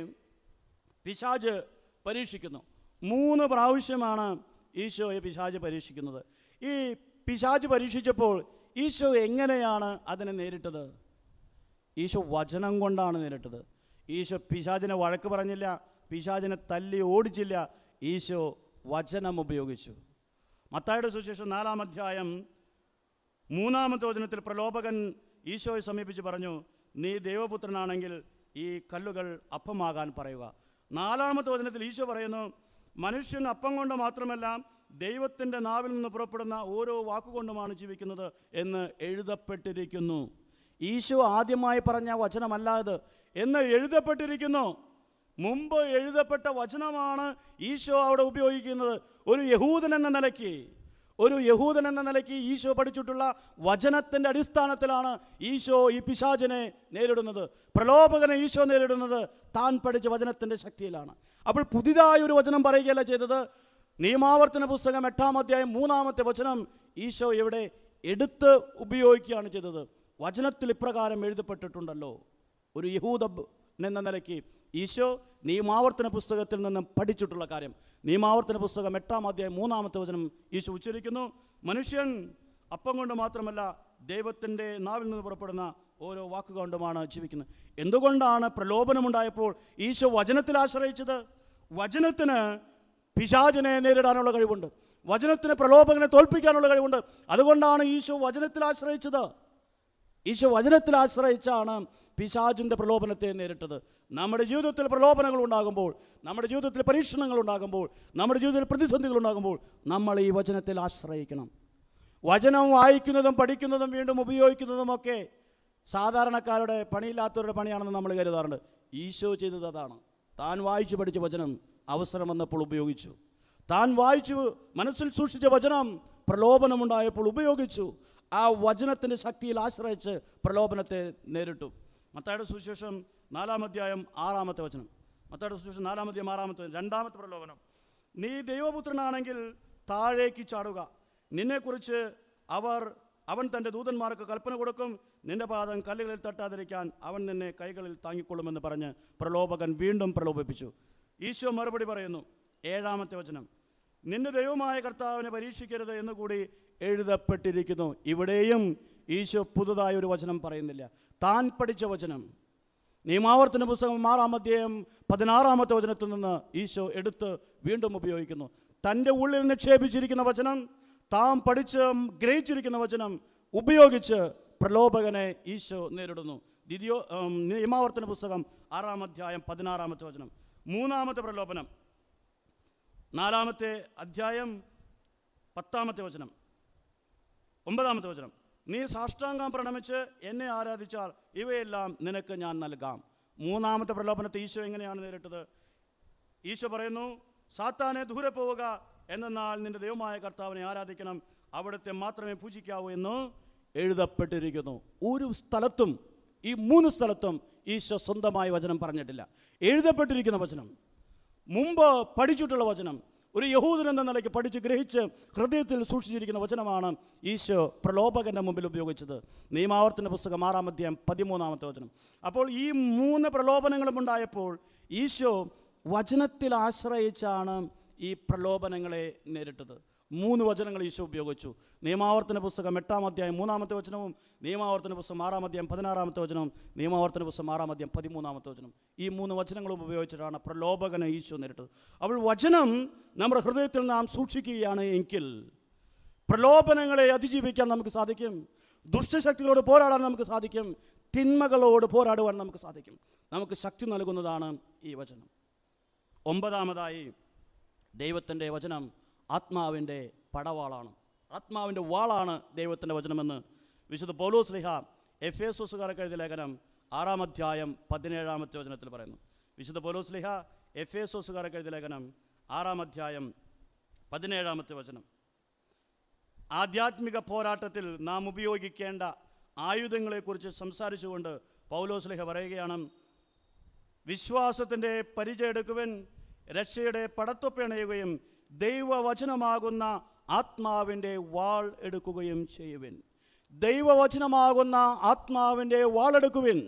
പിശാജ് പരീക്ഷിക്കുന്നു മൂന്ന് പ്രാവശ്യമാണ് ഈശോയെ പിശാജ് പരീക്ഷിക്കുന്നത് ഈ പിശാജ് പരീക്ഷിച്ചപ്പോൾ ഈശോ എങ്ങനെയാണ് അതിനെ നേരിട്ടത് ഈശോ വചനം കൊണ്ടാണ് നേരിട്ടത് ഈശോ പിശാചിനെ വഴക്ക് പറഞ്ഞില്ല പിശാചിനെ തല്ലി ഓടിച്ചില്ല ഈശോ വചനം ഉപയോഗിച്ചു മത്തായുടെ സുശേഷം നാലാം അധ്യായം മൂന്നാമത്തെ വചനത്തിൽ പ്രലോഭകൻ ഈശോയെ സമീപിച്ച് പറഞ്ഞു നീ ദൈവപുത്രനാണെങ്കിൽ ഈ കല്ലുകൾ അപ്പമാകാൻ പറയുക നാലാമത്തെ വചനത്തിൽ ഈശോ പറയുന്നു മനുഷ്യൻ അപ്പം കൊണ്ട് മാത്രമല്ല ദൈവത്തിൻ്റെ നാവിൽ നിന്ന് പുറപ്പെടുന്ന ഓരോ വാക്കുകൊണ്ടുമാണ് ജീവിക്കുന്നത് എന്ന് എഴുതപ്പെട്ടിരിക്കുന്നു ഈശോ ആദ്യമായി പറഞ്ഞ വചനമല്ല അത് എന്ന് എഴുതപ്പെട്ടിരിക്കുന്നു മുമ്പ് എഴുതപ്പെട്ട വചനമാണ് ഈശോ അവിടെ ഉപയോഗിക്കുന്നത് ഒരു യഹൂദൻ എന്ന നിലയ്ക്ക് ഒരു യഹൂദൻ എന്ന നിലയ്ക്ക് ഈശോ പഠിച്ചിട്ടുള്ള വചനത്തിൻ്റെ അടിസ്ഥാനത്തിലാണ് ഈശോ ഈ പിശാചിനെ നേരിടുന്നത് പ്രലോഭകനെ ഈശോ നേരിടുന്നത് താൻ പഠിച്ച വചനത്തിൻ്റെ ശക്തിയിലാണ് അപ്പോൾ പുതിയതായ ഒരു വചനം പറയുകയല്ല ചെയ്തത് നിയമാവർത്തന പുസ്തകം എട്ടാം അധ്യായം മൂന്നാമത്തെ വചനം ഈശോ ഇവിടെ എടുത്ത് ഉപയോഗിക്കുകയാണ് ചെയ്തത് വചനത്തിൽ ഇപ്രകാരം എഴുതപ്പെട്ടിട്ടുണ്ടല്ലോ ഒരു യഹൂദ എന്ന നിലയ്ക്ക് ഈശോ നിയമാവർത്തന പുസ്തകത്തിൽ നിന്നും പഠിച്ചിട്ടുള്ള കാര്യം നിയമാവർത്തന പുസ്തകം എട്ടാം അധ്യായം മൂന്നാമത്തെ വചനം ഈശോ ഉച്ചരിക്കുന്നു മനുഷ്യൻ അപ്പം കൊണ്ട് മാത്രമല്ല ദൈവത്തിൻ്റെ നാവിൽ നിന്ന് പുറപ്പെടുന്ന ഓരോ വാക്കുകൊണ്ടുമാണ് ജീവിക്കുന്നത് എന്തുകൊണ്ടാണ് പ്രലോഭനമുണ്ടായപ്പോൾ ഈശോ വചനത്തിൽ ആശ്രയിച്ചത് വചനത്തിന് പിശാചിനെ നേരിടാനുള്ള കഴിവുണ്ട് വചനത്തിന് പ്രലോഭകനെ തോൽപ്പിക്കാനുള്ള കഴിവുണ്ട് അതുകൊണ്ടാണ് ഈശോ വചനത്തിൽ ആശ്രയിച്ചത് ഈശോ വചനത്തിൽ ആശ്രയിച്ചാണ് പിശാചിൻ്റെ പ്രലോഭനത്തെ നേരിട്ടത് നമ്മുടെ ജീവിതത്തിൽ പ്രലോഭനങ്ങൾ ഉണ്ടാകുമ്പോൾ നമ്മുടെ ജീവിതത്തിൽ പരീക്ഷണങ്ങൾ ഉണ്ടാകുമ്പോൾ നമ്മുടെ ജീവിതത്തിൽ പ്രതിസന്ധികൾ ഉണ്ടാകുമ്പോൾ നമ്മൾ ഈ വചനത്തിൽ ആശ്രയിക്കണം വചനം വായിക്കുന്നതും പഠിക്കുന്നതും വീണ്ടും ഉപയോഗിക്കുന്നതുമൊക്കെ സാധാരണക്കാരുടെ പണിയില്ലാത്തവരുടെ പണിയാണെന്ന് നമ്മൾ കരുതാറുണ്ട് ഈശോ ചെയ്തത് അതാണ് താൻ വായിച്ചു പഠിച്ച വചനം അവസരം വന്നപ്പോൾ ഉപയോഗിച്ചു താൻ വായിച്ചു മനസ്സിൽ സൂക്ഷിച്ച വചനം പ്രലോഭനമുണ്ടായപ്പോൾ ഉപയോഗിച്ചു ആ വചനത്തിൻ്റെ ശക്തിയിൽ ആശ്രയിച്ച് പ്രലോഭനത്തെ നേരിട്ടു മത്തായുടെ സുശേഷം നാലാമധ്യായം ആറാമത്തെ വചനം മത്തായുടെ സുശേഷം നാലാമധ്യായം ആറാമത്തെ വചനം രണ്ടാമത്തെ പ്രലോഭനം നീ ദൈവപുത്രനാണെങ്കിൽ താഴേക്ക് ചാടുക നിന്നെക്കുറിച്ച് അവർ അവൻ തൻ്റെ ദൂതന്മാർക്ക് കൽപ്പന കൊടുക്കും നിന്റെ പാദം കല്ലുകളിൽ തട്ടാതിരിക്കാൻ അവൻ നിന്നെ കൈകളിൽ താങ്ങിക്കൊള്ളുമെന്ന് പറഞ്ഞ് പ്രലോഭകൻ വീണ്ടും പ്രലോഭിപ്പിച്ചു ഈശോ മറുപടി പറയുന്നു ഏഴാമത്തെ വചനം നിന്റെ ദൈവമായ കർത്താവിനെ പരീക്ഷിക്കരുത് എന്നുകൂടി എഴുതപ്പെട്ടിരിക്കുന്നു ഇവിടെയും ഈശോ പുതുതായ ഒരു വചനം പറയുന്നില്ല താൻ പഠിച്ച വചനം നിയമാവർത്തന പുസ്തകം ആറാം അധ്യായം പതിനാറാമത്തെ വചനത്തിൽ നിന്ന് ഈശോ എടുത്ത് വീണ്ടും ഉപയോഗിക്കുന്നു തൻ്റെ ഉള്ളിൽ നിക്ഷേപിച്ചിരിക്കുന്ന വചനം താൻ പഠിച്ച് ഗ്രഹിച്ചിരിക്കുന്ന വചനം ഉപയോഗിച്ച് പ്രലോഭകനെ ഈശോ നേരിടുന്നു ദ്വിതീയോ നിയമാവർത്തന പുസ്തകം ആറാം അധ്യായം പതിനാറാമത്തെ വചനം മൂന്നാമത്തെ പ്രലോഭനം നാലാമത്തെ അധ്യായം പത്താമത്തെ വചനം ഒമ്പതാമത്തെ വചനം നീ സാഷ്ടാംഗം പ്രണമിച്ച് എന്നെ ആരാധിച്ചാൽ ഇവയെല്ലാം നിനക്ക് ഞാൻ നൽകാം മൂന്നാമത്തെ പ്രലോഭനത്തെ ഈശോ എങ്ങനെയാണ് നേരിട്ടത് ഈശോ പറയുന്നു സാത്താനെ ദൂരെ പോവുക എന്നാൽ നിന്റെ ദൈവമായ കർത്താവിനെ ആരാധിക്കണം അവിടുത്തെ മാത്രമേ പൂജിക്കാവൂ എന്ന് എഴുതപ്പെട്ടിരിക്കുന്നു ഒരു സ്ഥലത്തും ഈ മൂന്ന് സ്ഥലത്തും ഈശോ സ്വന്തമായി വചനം പറഞ്ഞിട്ടില്ല എഴുതപ്പെട്ടിരിക്കുന്ന വചനം മുമ്പ് പഠിച്ചിട്ടുള്ള വചനം ഒരു യഹൂദൻ എന്ന നിലയ്ക്ക് പഠിച്ച് ഗ്രഹിച്ച് ഹൃദയത്തിൽ സൂക്ഷിച്ചിരിക്കുന്ന വചനമാണ് ഈശോ പ്രലോഭകൻ്റെ മുമ്പിൽ ഉപയോഗിച്ചത് നിയമാവർത്തിൻ്റെ പുസ്തകം ആറാം അധ്യായം പതിമൂന്നാമത്തെ വചനം അപ്പോൾ ഈ മൂന്ന് പ്രലോഭനങ്ങളും ഉണ്ടായപ്പോൾ ഈശോ വചനത്തിൽ ആശ്രയിച്ചാണ് ഈ പ്രലോഭനങ്ങളെ നേരിട്ടത് മൂന്ന് വചനങ്ങൾ ഈശോ ഉപയോഗിച്ചു നിയമാവർത്തന പുസ്തകം എട്ടാം അധ്യായം മൂന്നാമത്തെ വചനവും നിയമാവർത്തന പുസ്തകം ആറാം അധ്യായം പതിനാറാമത്തെ വചനവും നിയമാവർത്തന പുസ്തകം ആറാം അധ്യായം പതിമൂന്നാമത്തെ വചനം ഈ മൂന്ന് വചനങ്ങളും ഉപയോഗിച്ചിട്ടാണ് പ്രലോഭകനെ ഈശോ നേരിട്ടത് അവൾ വചനം നമ്മുടെ ഹൃദയത്തിൽ നാം സൂക്ഷിക്കുകയാണ് എങ്കിൽ പ്രലോഭനങ്ങളെ അതിജീവിക്കാൻ നമുക്ക് സാധിക്കും ദുഷ്ടശക്തികളോട് പോരാടാൻ നമുക്ക് സാധിക്കും തിന്മകളോട് പോരാടുവാൻ നമുക്ക് സാധിക്കും നമുക്ക് ശക്തി നൽകുന്നതാണ് ഈ വചനം ഒമ്പതാമതായി ദൈവത്തിൻ്റെ വചനം ആത്മാവിൻ്റെ പടവാളാണ് ആത്മാവിൻ്റെ വാളാണ് ദൈവത്തിൻ്റെ വചനമെന്ന് വിശുദ്ധ പൗലോസ് ലിഹ എഫ് എസുസുകാർക്ക് എഴുതിയ ലേഖനം ആറാം അധ്യായം പതിനേഴാമത്തെ വചനത്തിൽ പറയുന്നു വിശുദ്ധ പൗലോസ് ലിഹ എഫ് എസുസുകാർക്ക് എഴുതിയ ലേഖനം ആറാം അധ്യായം പതിനേഴാമത്തെ വചനം ആധ്യാത്മിക പോരാട്ടത്തിൽ നാം ഉപയോഗിക്കേണ്ട ആയുധങ്ങളെക്കുറിച്ച് സംസാരിച്ചുകൊണ്ട് പൗലോസ് ലിഹ പറയുകയാണ് വിശ്വാസത്തിൻ്റെ പരിചയെടുക്കുവൻ രക്ഷയുടെ പടത്തൊപ്പണയുകയും ദൈവവചനമാകുന്ന ആത്മാവിൻ്റെ വാൾ എടുക്കുകയും ചെയ്യുവിൻ ദൈവവചനമാകുന്ന ആത്മാവിൻ്റെ വാളെടുക്കുവിൻ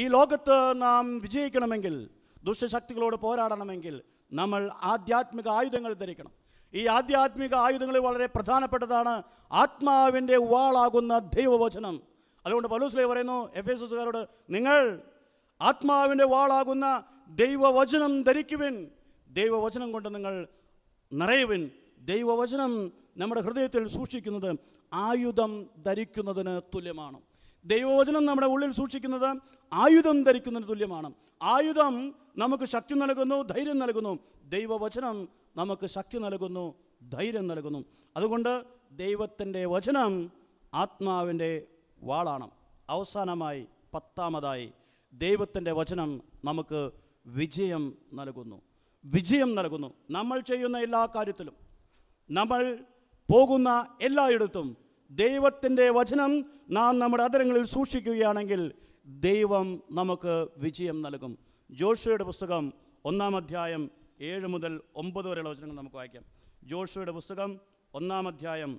ഈ ലോകത്ത് നാം വിജയിക്കണമെങ്കിൽ ദുഷ്ടശക്തികളോട് പോരാടണമെങ്കിൽ നമ്മൾ ആധ്യാത്മിക ആയുധങ്ങൾ ധരിക്കണം ഈ ആധ്യാത്മിക ആയുധങ്ങളിൽ വളരെ പ്രധാനപ്പെട്ടതാണ് ആത്മാവിൻ്റെ വാളാകുന്ന ദൈവവചനം അതുകൊണ്ട് പലൂസ്ലേ പറയുന്നു എഫ് എസ് എസുകാരോട് നിങ്ങൾ ആത്മാവിൻ്റെ വാളാകുന്ന ദൈവവചനം ധരിക്കുവിൻ ദൈവവചനം കൊണ്ട് നിങ്ങൾ നിറയവൻ ദൈവവചനം നമ്മുടെ ഹൃദയത്തിൽ സൂക്ഷിക്കുന്നത് ആയുധം ധരിക്കുന്നതിന് തുല്യമാണ് ദൈവവചനം നമ്മുടെ ഉള്ളിൽ സൂക്ഷിക്കുന്നത് ആയുധം ധരിക്കുന്നതിന് തുല്യമാണ് ആയുധം നമുക്ക് ശക്തി നൽകുന്നു ധൈര്യം നൽകുന്നു ദൈവവചനം നമുക്ക് ശക്തി നൽകുന്നു ധൈര്യം നൽകുന്നു അതുകൊണ്ട് ദൈവത്തിൻ്റെ വചനം ആത്മാവിൻ്റെ വാളാണ് അവസാനമായി പത്താമതായി ദൈവത്തിൻ്റെ വചനം നമുക്ക് വിജയം നൽകുന്നു വിജയം നൽകുന്നു നമ്മൾ ചെയ്യുന്ന എല്ലാ കാര്യത്തിലും നമ്മൾ പോകുന്ന എല്ലായിടത്തും ദൈവത്തിൻ്റെ വചനം നാം നമ്മുടെ അതിരങ്ങളിൽ സൂക്ഷിക്കുകയാണെങ്കിൽ ദൈവം നമുക്ക് വിജയം നൽകും ജോഷയുടെ പുസ്തകം ഒന്നാം അധ്യായം ഏഴ് മുതൽ ഒമ്പത് വരെയുള്ള വചനങ്ങൾ നമുക്ക് വായിക്കാം ജോഷയുടെ പുസ്തകം ഒന്നാം അധ്യായം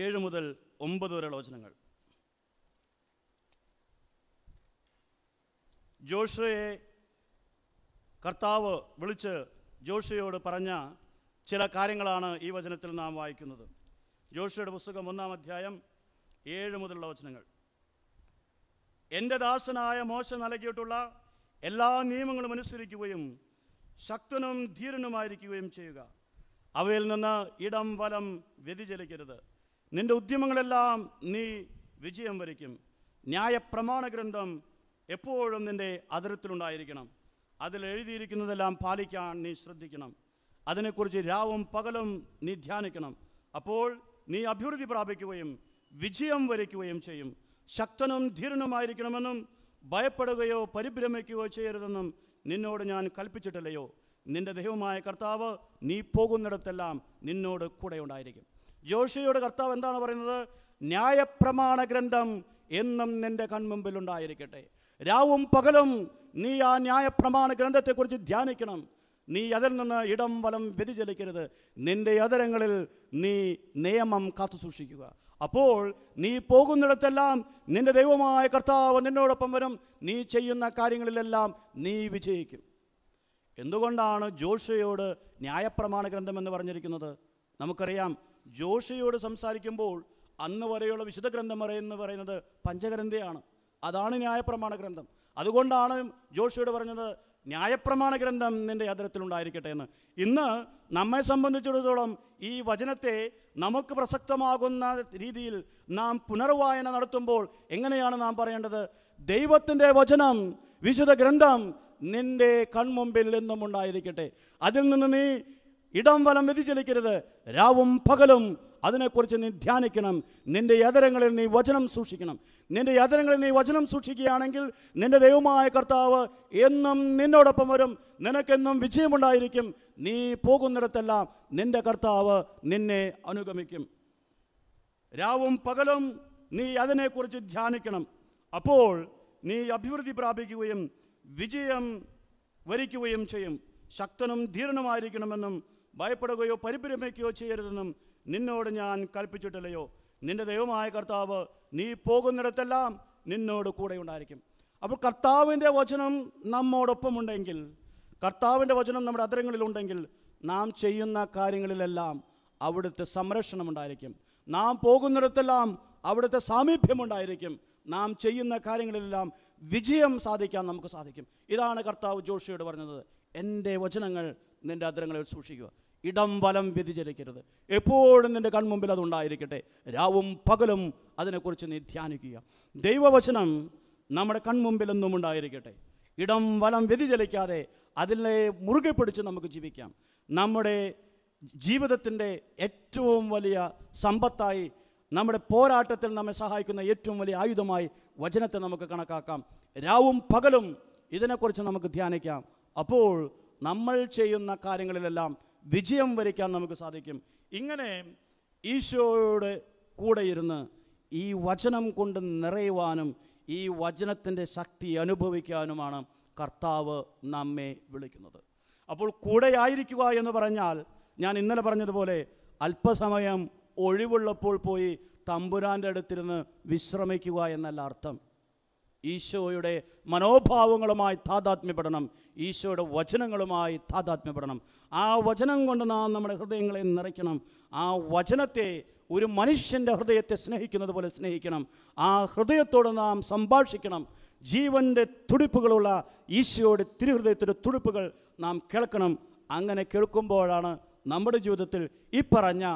ഏഴ് മുതൽ ഒമ്പത് വരെയുള്ള വചനങ്ങൾ ജോഷയെ കർത്താവ് വിളിച്ച് ജോഷിയോട് പറഞ്ഞ ചില കാര്യങ്ങളാണ് ഈ വചനത്തിൽ നാം വായിക്കുന്നത് ജോഷിയുടെ പുസ്തകം ഒന്നാം അധ്യായം ഏഴ് മുതലുള്ള വചനങ്ങൾ എൻ്റെ ദാസനായ മോശം നൽകിയിട്ടുള്ള എല്ലാ നിയമങ്ങളും അനുസരിക്കുകയും ശക്തനും ധീരനുമായിരിക്കുകയും ചെയ്യുക അവയിൽ നിന്ന് ഇടം വലം വ്യതിചലിക്കരുത് നിന്റെ ഉദ്യമങ്ങളെല്ലാം നീ വിജയം വരിക്കും ന്യായപ്രമാണ ഗ്രന്ഥം എപ്പോഴും നിൻ്റെ അതിരത്തിലുണ്ടായിരിക്കണം അതിൽ എഴുതിയിരിക്കുന്നതെല്ലാം പാലിക്കാൻ നീ ശ്രദ്ധിക്കണം അതിനെക്കുറിച്ച് രാവും പകലും നീ ധ്യാനിക്കണം അപ്പോൾ നീ അഭിവൃദ്ധി പ്രാപിക്കുകയും വിജയം വരിക്കുകയും ചെയ്യും ശക്തനും ധീരനുമായിരിക്കണമെന്നും ഭയപ്പെടുകയോ പരിഭ്രമിക്കുകയോ ചെയ്യരുതെന്നും നിന്നോട് ഞാൻ കൽപ്പിച്ചിട്ടില്ലയോ നിന്റെ ദൈവമായ കർത്താവ് നീ പോകുന്നിടത്തെല്ലാം നിന്നോട് കൂടെ ഉണ്ടായിരിക്കും ജോഷിയുടെ കർത്താവ് എന്താണ് പറയുന്നത് ന്യായപ്രമാണ ഗ്രന്ഥം എന്നും നിന്റെ കൺമുമ്പിൽ ഉണ്ടായിരിക്കട്ടെ രാവും പകലും നീ ആ ന്യായപ്രമാണ ഗ്രന്ഥത്തെക്കുറിച്ച് ധ്യാനിക്കണം നീ അതിൽ നിന്ന് ഇടം വലം വ്യതിചലിക്കരുത് നിന്റെ അതരങ്ങളിൽ നീ നിയമം കാത്തു സൂക്ഷിക്കുക അപ്പോൾ നീ പോകുന്നിടത്തെല്ലാം നിന്റെ ദൈവമായ കർത്താവ് നിന്നോടൊപ്പം വരും നീ ചെയ്യുന്ന കാര്യങ്ങളിലെല്ലാം നീ വിജയിക്കും എന്തുകൊണ്ടാണ് ജോഷയോട് ന്യായപ്രമാണ ഗ്രന്ഥം എന്ന് പറഞ്ഞിരിക്കുന്നത് നമുക്കറിയാം ജോഷയോട് സംസാരിക്കുമ്പോൾ അന്ന് വരെയുള്ള വിശുദ്ധ ഗ്രന്ഥം പറയുന്നത് പറയുന്നത് പഞ്ചഗ്രന്ഥയാണ് അതാണ് ന്യായപ്രമാണ ഗ്രന്ഥം അതുകൊണ്ടാണ് ജോഷിയോട് പറഞ്ഞത് ന്യായപ്രമാണ ഗ്രന്ഥം നിൻ്റെ ഉണ്ടായിരിക്കട്ടെ എന്ന് ഇന്ന് നമ്മെ സംബന്ധിച്ചിടത്തോളം ഈ വചനത്തെ നമുക്ക് പ്രസക്തമാകുന്ന രീതിയിൽ നാം പുനർവായന നടത്തുമ്പോൾ എങ്ങനെയാണ് നാം പറയേണ്ടത് ദൈവത്തിൻ്റെ വചനം വിശുദ്ധ ഗ്രന്ഥം നിൻ്റെ കൺമുമ്പിൽ നിന്നും ഉണ്ടായിരിക്കട്ടെ അതിൽ നിന്ന് നീ ഇടം വലം വ്യതിചലിക്കരുത് രാവും പകലും അതിനെക്കുറിച്ച് നീ ധ്യാനിക്കണം നിൻ്റെ യതരങ്ങളിൽ നീ വചനം സൂക്ഷിക്കണം നിൻ്റെ യതരങ്ങളിൽ നീ വചനം സൂക്ഷിക്കുകയാണെങ്കിൽ നിൻ്റെ ദൈവമായ കർത്താവ് എന്നും നിന്നോടൊപ്പം വരും നിനക്കെന്നും വിജയമുണ്ടായിരിക്കും നീ പോകുന്നിടത്തെല്ലാം നിൻ്റെ കർത്താവ് നിന്നെ അനുഗമിക്കും രാവും പകലും നീ അതിനെക്കുറിച്ച് ധ്യാനിക്കണം അപ്പോൾ നീ അഭിവൃദ്ധി പ്രാപിക്കുകയും വിജയം വരിക്കുകയും ചെയ്യും ശക്തനും ധീരനുമായിരിക്കണമെന്നും ഭയപ്പെടുകയോ പരിഭ്രമിക്കുകയോ ചെയ്യരുതെന്നും നിന്നോട് ഞാൻ കൽപ്പിച്ചിട്ടില്ലയോ നിന്റെ ദൈവമായ കർത്താവ് നീ പോകുന്നിടത്തെല്ലാം നിന്നോട് കൂടെ ഉണ്ടായിരിക്കും അപ്പോൾ കർത്താവിൻ്റെ വചനം നമ്മോടൊപ്പമുണ്ടെങ്കിൽ കർത്താവിൻ്റെ വചനം നമ്മുടെ അതിരങ്ങളിലുണ്ടെങ്കിൽ നാം ചെയ്യുന്ന കാര്യങ്ങളിലെല്ലാം അവിടുത്തെ സംരക്ഷണം ഉണ്ടായിരിക്കും നാം പോകുന്നിടത്തെല്ലാം അവിടുത്തെ സാമീപ്യമുണ്ടായിരിക്കും നാം ചെയ്യുന്ന കാര്യങ്ങളിലെല്ലാം വിജയം സാധിക്കാൻ നമുക്ക് സാധിക്കും ഇതാണ് കർത്താവ് ജോഷിയോട് പറഞ്ഞത് എൻ്റെ വചനങ്ങൾ നിൻ്റെ അതരങ്ങളിൽ സൂക്ഷിക്കുക ഇടം വലം വ്യതിചലിക്കരുത് എപ്പോഴും നിൻ്റെ കൺമുമ്പിൽ അതുണ്ടായിരിക്കട്ടെ രാവും പകലും അതിനെക്കുറിച്ച് നീ ധ്യാനിക്കുക ദൈവവചനം നമ്മുടെ കൺമുമ്പിൽ എന്നും ഉണ്ടായിരിക്കട്ടെ ഇടം വലം വ്യതിചലിക്കാതെ അതിനെ മുറുകെ പിടിച്ച് നമുക്ക് ജീവിക്കാം നമ്മുടെ ജീവിതത്തിൻ്റെ ഏറ്റവും വലിയ സമ്പത്തായി നമ്മുടെ പോരാട്ടത്തിൽ നമ്മെ സഹായിക്കുന്ന ഏറ്റവും വലിയ ആയുധമായി വചനത്തെ നമുക്ക് കണക്കാക്കാം രാവും പകലും ഇതിനെക്കുറിച്ച് നമുക്ക് ധ്യാനിക്കാം അപ്പോൾ നമ്മൾ ചെയ്യുന്ന കാര്യങ്ങളിലെല്ലാം വിജയം വരയ്ക്കാൻ നമുക്ക് സാധിക്കും ഇങ്ങനെ ഈശോയുടെ കൂടെ ഇരുന്ന് ഈ വചനം കൊണ്ട് നിറയുവാനും ഈ വചനത്തിൻ്റെ ശക്തി അനുഭവിക്കാനുമാണ് കർത്താവ് നമ്മെ വിളിക്കുന്നത് അപ്പോൾ കൂടെയായിരിക്കുക എന്ന് പറഞ്ഞാൽ ഞാൻ ഇന്നലെ പറഞ്ഞതുപോലെ അല്പസമയം ഒഴിവുള്ളപ്പോൾ പോയി തമ്പുരാൻ്റെ അടുത്തിരുന്ന് വിശ്രമിക്കുക എന്നല്ല അർത്ഥം ഈശോയുടെ മനോഭാവങ്ങളുമായി താതാത്മ്യപ്പെടണം ഈശോയുടെ വചനങ്ങളുമായി താതാത്മ്യപ്പെടണം ആ വചനം കൊണ്ട് നാം നമ്മുടെ ഹൃദയങ്ങളെ നിറയ്ക്കണം ആ വചനത്തെ ഒരു മനുഷ്യൻ്റെ ഹൃദയത്തെ സ്നേഹിക്കുന്നത് പോലെ സ്നേഹിക്കണം ആ ഹൃദയത്തോട് നാം സംഭാഷിക്കണം ജീവൻ്റെ തുടിപ്പുകളുള്ള ഈശോയുടെ തിരുഹൃദയത്തിൻ്റെ തുടിപ്പുകൾ നാം കേൾക്കണം അങ്ങനെ കേൾക്കുമ്പോഴാണ് നമ്മുടെ ജീവിതത്തിൽ ഈ പറഞ്ഞ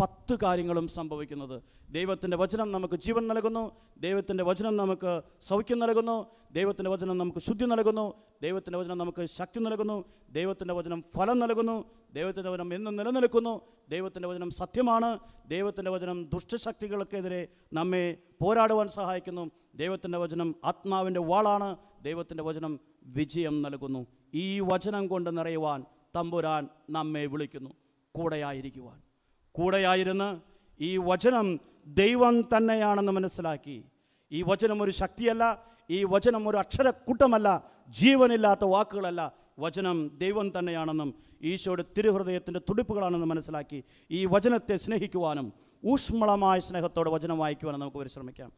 പത്ത് കാര്യങ്ങളും സംഭവിക്കുന്നത് ദൈവത്തിൻ്റെ വചനം നമുക്ക് ജീവൻ നൽകുന്നു ദൈവത്തിൻ്റെ വചനം നമുക്ക് സൗഖ്യം നൽകുന്നു ദൈവത്തിൻ്റെ വചനം നമുക്ക് ശുദ്ധി നൽകുന്നു ദൈവത്തിൻ്റെ വചനം നമുക്ക് ശക്തി നൽകുന്നു ദൈവത്തിൻ്റെ വചനം ഫലം നൽകുന്നു ദൈവത്തിൻ്റെ വചനം എന്നും നിലനിൽക്കുന്നു ദൈവത്തിൻ്റെ വചനം സത്യമാണ് ദൈവത്തിൻ്റെ വചനം ദുഷ്ടശക്തികൾക്കെതിരെ നമ്മെ പോരാടുവാൻ സഹായിക്കുന്നു ദൈവത്തിൻ്റെ വചനം ആത്മാവിൻ്റെ വാളാണ് ദൈവത്തിൻ്റെ വചനം വിജയം നൽകുന്നു ഈ വചനം കൊണ്ട് നിറയുവാൻ തമ്പുരാൻ നമ്മെ വിളിക്കുന്നു കൂടെയായിരിക്കുവാൻ കൂടെയായിരുന്ന് ഈ വചനം ദൈവം തന്നെയാണെന്ന് മനസ്സിലാക്കി ഈ വചനം ഒരു ശക്തിയല്ല ഈ വചനം ഒരു അക്ഷരക്കൂട്ടമല്ല ജീവനില്ലാത്ത വാക്കുകളല്ല വചനം ദൈവം തന്നെയാണെന്നും ഈശോയുടെ തിരുഹൃദയത്തിൻ്റെ തുടിപ്പുകളാണെന്ന് മനസ്സിലാക്കി ഈ വചനത്തെ സ്നേഹിക്കുവാനും ഊഷ്മളമായ സ്നേഹത്തോടെ വചനം വായിക്കുവാനും നമുക്ക് പരിശ്രമിക്കാം